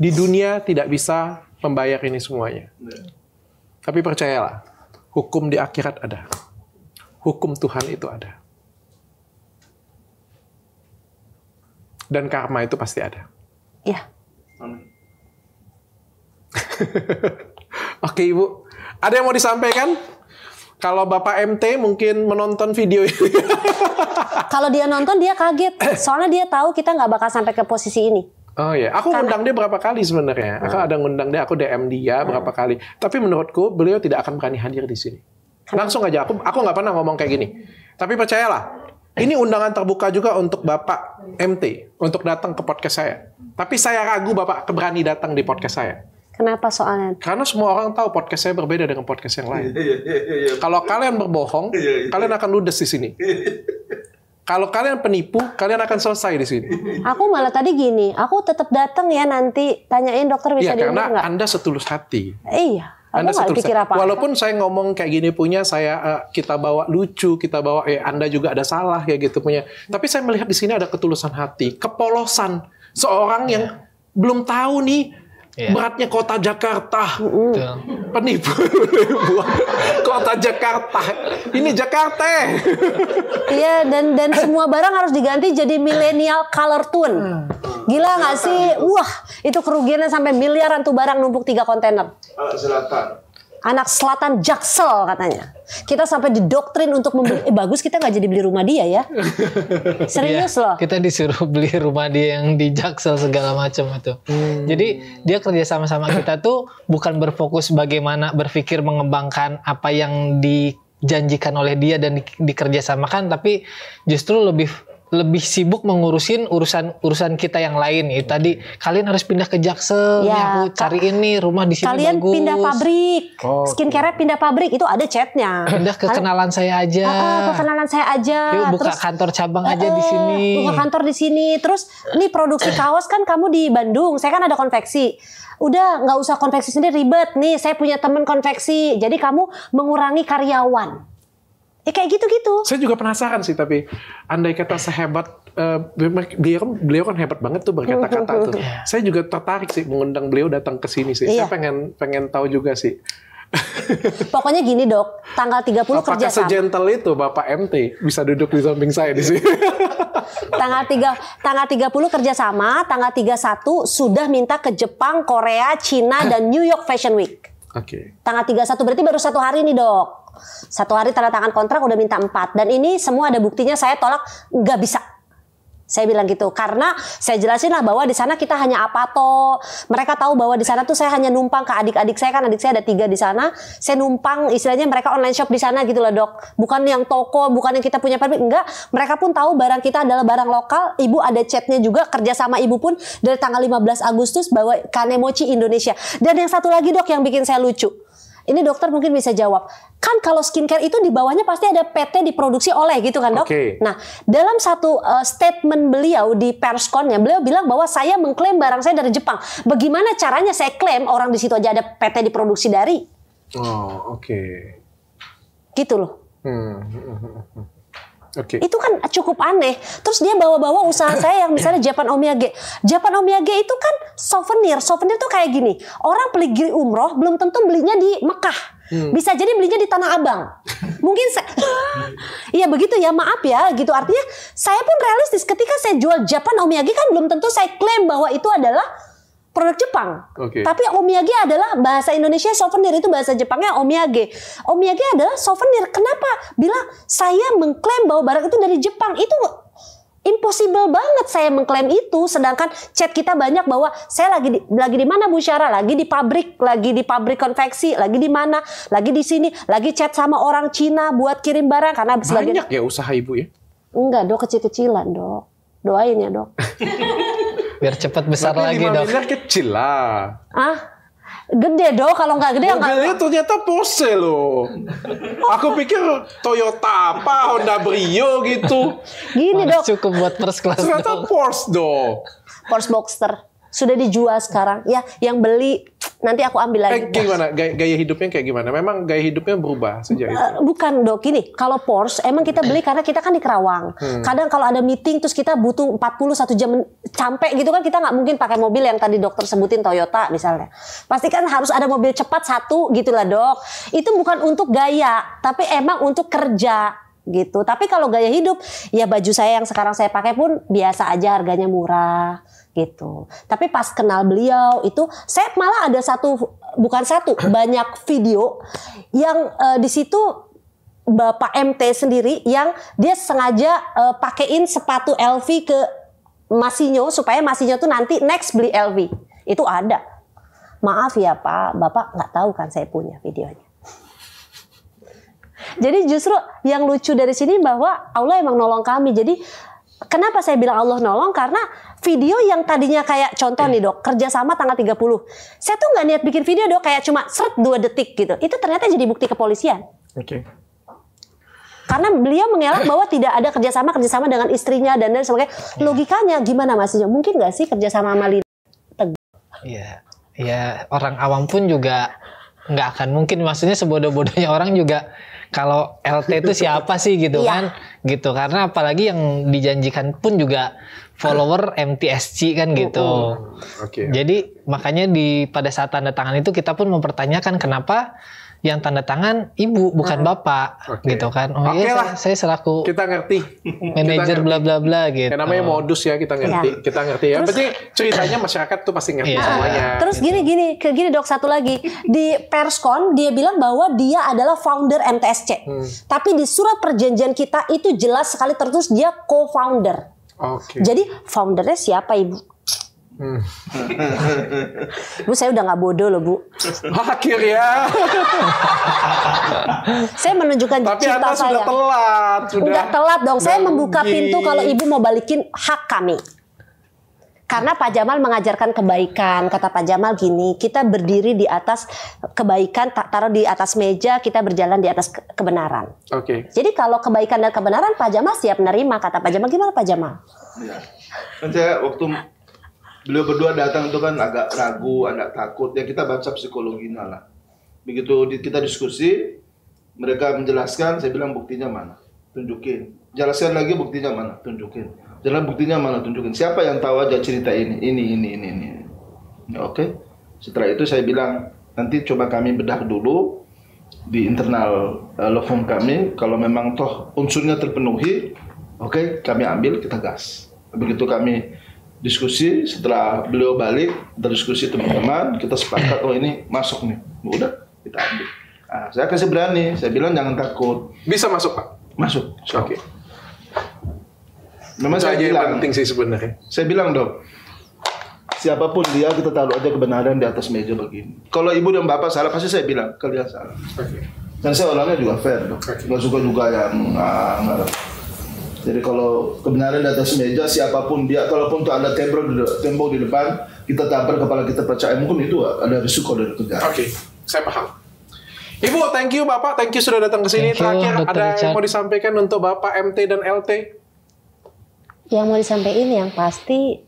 di dunia tidak bisa membayar ini semuanya iya. tapi percayalah hukum di akhirat ada hukum Tuhan itu ada Dan karma itu pasti ada. Iya. Oke [LAUGHS] Oke Ibu, ada yang mau disampaikan? Kalau Bapak MT mungkin menonton video ini. [LAUGHS] Kalau dia nonton dia kaget, soalnya dia tahu kita nggak bakal sampai ke posisi ini. Oh ya, aku Karena... ngundang dia berapa kali sebenarnya. Hmm. Aku ada ngundang dia, aku DM dia hmm. berapa kali. Tapi menurutku beliau tidak akan berani hadir di sini. Langsung aja, aku aku nggak pernah ngomong kayak gini. Tapi percayalah, ini undangan terbuka juga untuk Bapak MT untuk datang ke podcast saya. Tapi saya ragu Bapak keberani datang di podcast saya. Kenapa soalnya? Karena semua orang tahu podcast saya berbeda dengan podcast yang lain. Iya, iya, iya, Kalau kalian berbohong, kalian akan ludes di sini. Kalau kalian penipu, kalian akan selesai di sini. Aku malah tadi gini, aku tetap datang ya nanti tanyain dokter bisa ya, diundang nggak? Karena anda setulus hati. Iya. Anda apa Walaupun saya ngomong kayak gini punya saya uh, kita bawa lucu, kita bawa eh, Anda juga ada salah kayak gitu punya. Tapi saya melihat di sini ada ketulusan hati, kepolosan seorang yang iya. belum tahu nih Yeah. Beratnya kota Jakarta. Mm. Penipu. [LAUGHS] kota Jakarta. Ini Jakarta. Iya dan dan semua barang harus diganti jadi milenial color tune. Hmm. Gila nggak sih? Wah, itu kerugiannya sampai miliaran tuh barang numpuk tiga kontainer. Selatan anak selatan Jaksel katanya. Kita sampai didoktrin untuk membeli. Eh bagus kita nggak jadi beli rumah dia ya. [LAUGHS] Serius iya, loh. Kita disuruh beli rumah dia yang di Jaksel segala macam itu. Hmm. Jadi dia kerja sama sama kita tuh bukan berfokus bagaimana berpikir mengembangkan apa yang dijanjikan oleh dia dan di, dikerjasamakan, tapi justru lebih lebih sibuk mengurusin urusan urusan kita yang lain ya tadi kalian harus pindah ke Jaksel ya, aku cari ini rumah di sini kalian bagus. pindah pabrik oh, skincare okay. pindah pabrik itu ada chatnya pindah ke kan- kenalan saya aja uh, uh, ke kenalan saya aja Yuk, buka terus, kantor cabang uh, aja di sini buka kantor di sini terus ini produksi kaos kan kamu di Bandung saya kan ada konveksi udah nggak usah konveksi sendiri ribet nih saya punya temen konveksi jadi kamu mengurangi karyawan Ya kayak gitu-gitu. Saya juga penasaran sih tapi andai kata sehebat uh, beliau kan beliau kan hebat banget tuh berkata-kata tuh. [LAUGHS] Iya. Saya juga tertarik sih mengundang beliau datang ke sini sih. Iya. Saya pengen pengen tahu juga sih. Pokoknya gini dok, tanggal 30 Apakah kerja sama. Apakah itu Bapak MT bisa duduk di samping saya di sini? [LAUGHS] tanggal 3 tanggal 30 kerja sama, tanggal 31 sudah minta ke Jepang, Korea, Cina dan New York Fashion Week. Oke. Okay. Tanggal 31 berarti baru satu hari nih dok. Satu hari tanda tangan kontrak udah minta empat. Dan ini semua ada buktinya saya tolak nggak bisa. Saya bilang gitu karena saya jelasin lah bahwa di sana kita hanya apa toh Mereka tahu bahwa di sana tuh saya hanya numpang ke adik-adik saya kan adik saya ada tiga di sana. Saya numpang istilahnya mereka online shop di sana gitu loh dok. Bukan yang toko, bukan yang kita punya pabrik enggak. Mereka pun tahu barang kita adalah barang lokal. Ibu ada chatnya juga kerja sama ibu pun dari tanggal 15 Agustus bahwa Kanemochi Indonesia. Dan yang satu lagi dok yang bikin saya lucu ini dokter mungkin bisa jawab. Kan kalau skincare itu di bawahnya pasti ada PT diproduksi oleh gitu kan dok? Okay. Nah dalam satu uh, statement beliau di perskonnya beliau bilang bahwa saya mengklaim barang saya dari Jepang. Bagaimana caranya saya klaim orang di situ aja ada PT diproduksi dari? Oh oke. Okay. Gitu loh. Hmm. hmm, hmm, hmm Okay. Itu kan cukup aneh. Terus dia bawa-bawa usaha [COUGHS] saya yang misalnya Japan Omiyage. Japan Omiyage itu kan souvenir. Souvenir tuh kayak gini. Orang pergi umroh belum tentu belinya di Mekah. Hmm. Bisa jadi belinya di Tanah Abang. Mungkin saya [LAUGHS] Iya begitu ya, maaf ya gitu. Artinya saya pun realistis ketika saya jual Japan Omiyage kan belum tentu saya klaim bahwa itu adalah produk Jepang. Okay. Tapi omiyage adalah bahasa Indonesia souvenir itu bahasa Jepangnya omiyage. Omiyage adalah souvenir. Kenapa? Bila saya mengklaim bahwa barang itu dari Jepang, itu impossible banget saya mengklaim itu sedangkan chat kita banyak bahwa saya lagi di, lagi di mana Bu Syara lagi di pabrik lagi di pabrik konveksi lagi di mana lagi di sini lagi chat sama orang Cina buat kirim barang karena banyak sebagai... ya usaha ibu ya enggak dok kecil-kecilan dok doain ya dok [LAUGHS] biar cepet besar Tapi lagi dong. Tapi kecil lah. Ah, gede dong kalau nggak gede ya mobilnya ternyata Porsche loh aku pikir Toyota apa Honda Brio gitu gini dong. dok cukup buat first class ternyata dong. Porsche dong Porsche Boxster sudah dijual sekarang ya yang beli nanti aku ambil eh, lagi. Eh, gimana gaya, gaya hidupnya kayak gimana? Memang gaya hidupnya berubah sejak eh, itu. bukan dok, ini. Kalau Porsche emang kita beli karena kita kan di Kerawang. Hmm. Kadang kalau ada meeting terus kita butuh 40 satu jam capek gitu kan kita nggak mungkin pakai mobil yang tadi dokter sebutin Toyota misalnya. Pasti kan harus ada mobil cepat satu gitulah dok. Itu bukan untuk gaya, tapi emang untuk kerja gitu. Tapi kalau gaya hidup, ya baju saya yang sekarang saya pakai pun biasa aja harganya murah gitu. Tapi pas kenal beliau itu saya malah ada satu bukan satu [CLEARS THROAT] banyak video yang uh, di situ Bapak MT sendiri yang dia sengaja uh, pakein sepatu LV ke Masinyo supaya Masinyo tuh nanti next beli LV. Itu ada. Maaf ya Pak, Bapak nggak tahu kan saya punya videonya. Jadi justru yang lucu dari sini bahwa Allah emang nolong kami. Jadi kenapa saya bilang Allah nolong? Karena video yang tadinya kayak contoh iya. nih dok kerjasama tanggal 30 saya tuh nggak niat bikin video dok kayak cuma seret dua detik gitu itu ternyata jadi bukti kepolisian oke okay. karena beliau mengelak [COUGHS] bahwa tidak ada kerjasama kerjasama dengan istrinya dan dan sebagainya iya. logikanya gimana mas mungkin nggak sih kerjasama sama Lina iya yeah. ya yeah. orang awam pun juga nggak akan mungkin maksudnya sebodoh-bodohnya orang juga kalau LT itu siapa sih gitu iya. kan gitu karena apalagi yang dijanjikan pun juga follower MTSC kan gitu. Uh, Okay. Jadi makanya di pada saat tanda tangan itu kita pun mempertanyakan kenapa yang tanda tangan ibu bukan bapak okay. gitu kan. Oh iya, okay lah. Saya, saya selaku kita ngerti manajer bla bla bla gitu. Yang namanya modus ya kita ngerti. Ya. Kita ngerti ya. Berarti ceritanya masyarakat tuh pasti ngerti ya. semuanya. Nah, terus gitu. gini gini ke gini Dok satu lagi di Perskon dia bilang bahwa dia adalah founder MTSC. Hmm. Tapi di surat perjanjian kita itu jelas sekali tertulis dia co-founder. Okay. Jadi foundernya siapa ibu? Hmm. bu saya udah nggak bodoh loh bu. akhir ya [LAUGHS] saya menunjukkan Tapi cinta anda saya. sudah telat. Sudah Enggak telat dong. Saya membuka pintu kalau ibu mau balikin hak kami. Karena Pak Jamal mengajarkan kebaikan. Kata Pak Jamal gini, kita berdiri di atas kebaikan, taruh di atas meja, kita berjalan di atas kebenaran. Oke. Okay. Jadi kalau kebaikan dan kebenaran, Pak Jamal siap menerima. Kata Pak Jamal, gimana Pak Jamal? Ya. Saya waktu beliau berdua datang itu kan agak ragu, agak takut. Ya kita baca psikologinya lah. Begitu kita diskusi, mereka menjelaskan, saya bilang buktinya mana? Tunjukin. Jelaskan lagi buktinya mana? Tunjukin. Jelas buktinya mana? Tunjukin. Siapa yang tahu aja cerita ini? Ini, ini, ini, ini. Ya, Oke. Okay. Setelah itu saya bilang, nanti coba kami bedah dulu di internal uh, eh, lofum kami kalau memang toh unsurnya terpenuhi oke okay, kami ambil kita gas begitu kami diskusi setelah beliau balik terdiskusi teman-teman kita sepakat oh ini masuk nih ya udah kita ambil nah, saya kasih berani saya bilang jangan takut bisa masuk pak masuk so. oke okay. memang saya aja bilang penting sih sebenarnya saya bilang dong siapapun dia kita taruh aja kebenaran di atas meja begini kalau ibu dan bapak salah pasti saya bilang kalian salah okay. dan saya orangnya juga fair dong okay. nggak suka juga yang ah, nggak jadi kalau kebenaran di atas meja siapapun dia, kalaupun tuh ada tembok di, tembok di depan, kita tampar kepala kita percaya mungkin itu ada risiko dari negara. Oke, okay. saya paham. Ibu, thank you Bapak, thank you sudah datang ke sini. Terakhir Dr. ada Richard. yang mau disampaikan untuk Bapak MT dan LT? Yang mau disampaikan yang pasti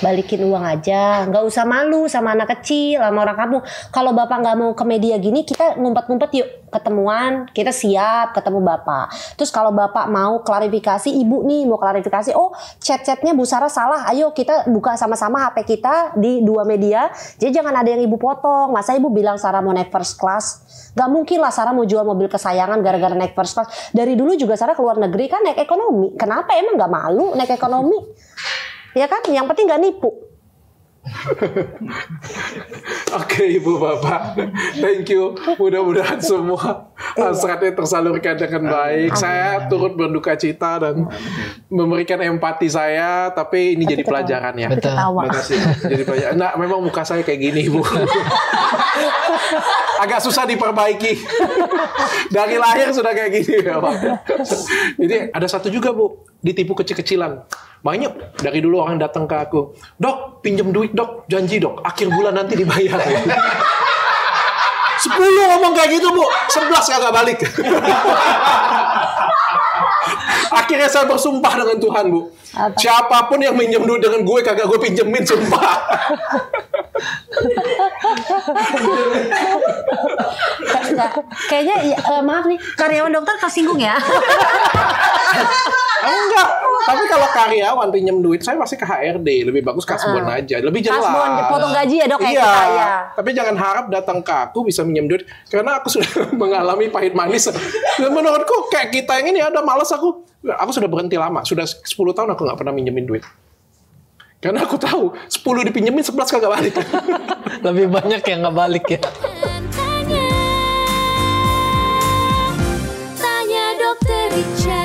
balikin uang aja nggak usah malu sama anak kecil sama orang kampung kalau bapak nggak mau ke media gini kita ngumpet-ngumpet yuk ketemuan kita siap ketemu bapak terus kalau bapak mau klarifikasi ibu nih mau klarifikasi oh chat-chatnya Bu Sarah salah ayo kita buka sama-sama HP kita di dua media jadi jangan ada yang ibu potong masa ibu bilang Sarah mau naik first class Gak mungkin lah Sarah mau jual mobil kesayangan gara-gara naik first class. Dari dulu juga Sarah keluar negeri kan naik ekonomi. Kenapa emang gak malu naik ekonomi? ya kan yang penting nggak nipu [LAUGHS] Oke okay, Ibu Bapak, thank you. Mudah-mudahan semua Iya. hasratnya tersalurkan dengan baik. Amin. Saya turut berduka cita dan memberikan empati saya, tapi ini tapi jadi ketawa. pelajaran ya. Betul. terima kasih. Jadi banyak. Nah, memang muka saya kayak gini, Bu. [LAUGHS] Agak susah diperbaiki. Dari lahir sudah kayak gini, ya, Pak. Jadi ada satu juga, Bu, ditipu kecil-kecilan. Banyak dari dulu orang datang ke aku, "Dok, pinjem duit, Dok. Janji, Dok. Akhir bulan nanti dibayar." [LAUGHS] sepuluh ngomong kayak gitu bu sebelas kagak balik [LAUGHS] akhirnya saya bersumpah dengan Tuhan bu apa? Siapapun yang minjem duit dengan gue kagak gue pinjemin sumpah. Kayaknya ya, eh, maaf nih karyawan dokter kasinggung ya. enggak. Tapi kalau karyawan pinjem duit saya masih ke HRD, lebih bagus kasbon uh, aja, lebih jelas. Kasbon potong gaji ya, Dok, kayak iya, kita, ya? Tapi jangan harap datang ke aku bisa minjem duit karena aku sudah [LAUGHS] mengalami pahit manis. menurutku kayak kita yang ini ada malas aku aku sudah berhenti lama, sudah 10 tahun aku nggak pernah minjemin duit. Karena aku tahu 10 dipinjemin 11 kagak balik. [LAUGHS] Lebih banyak yang nggak balik ya. Tanya, tanya dokter Richard.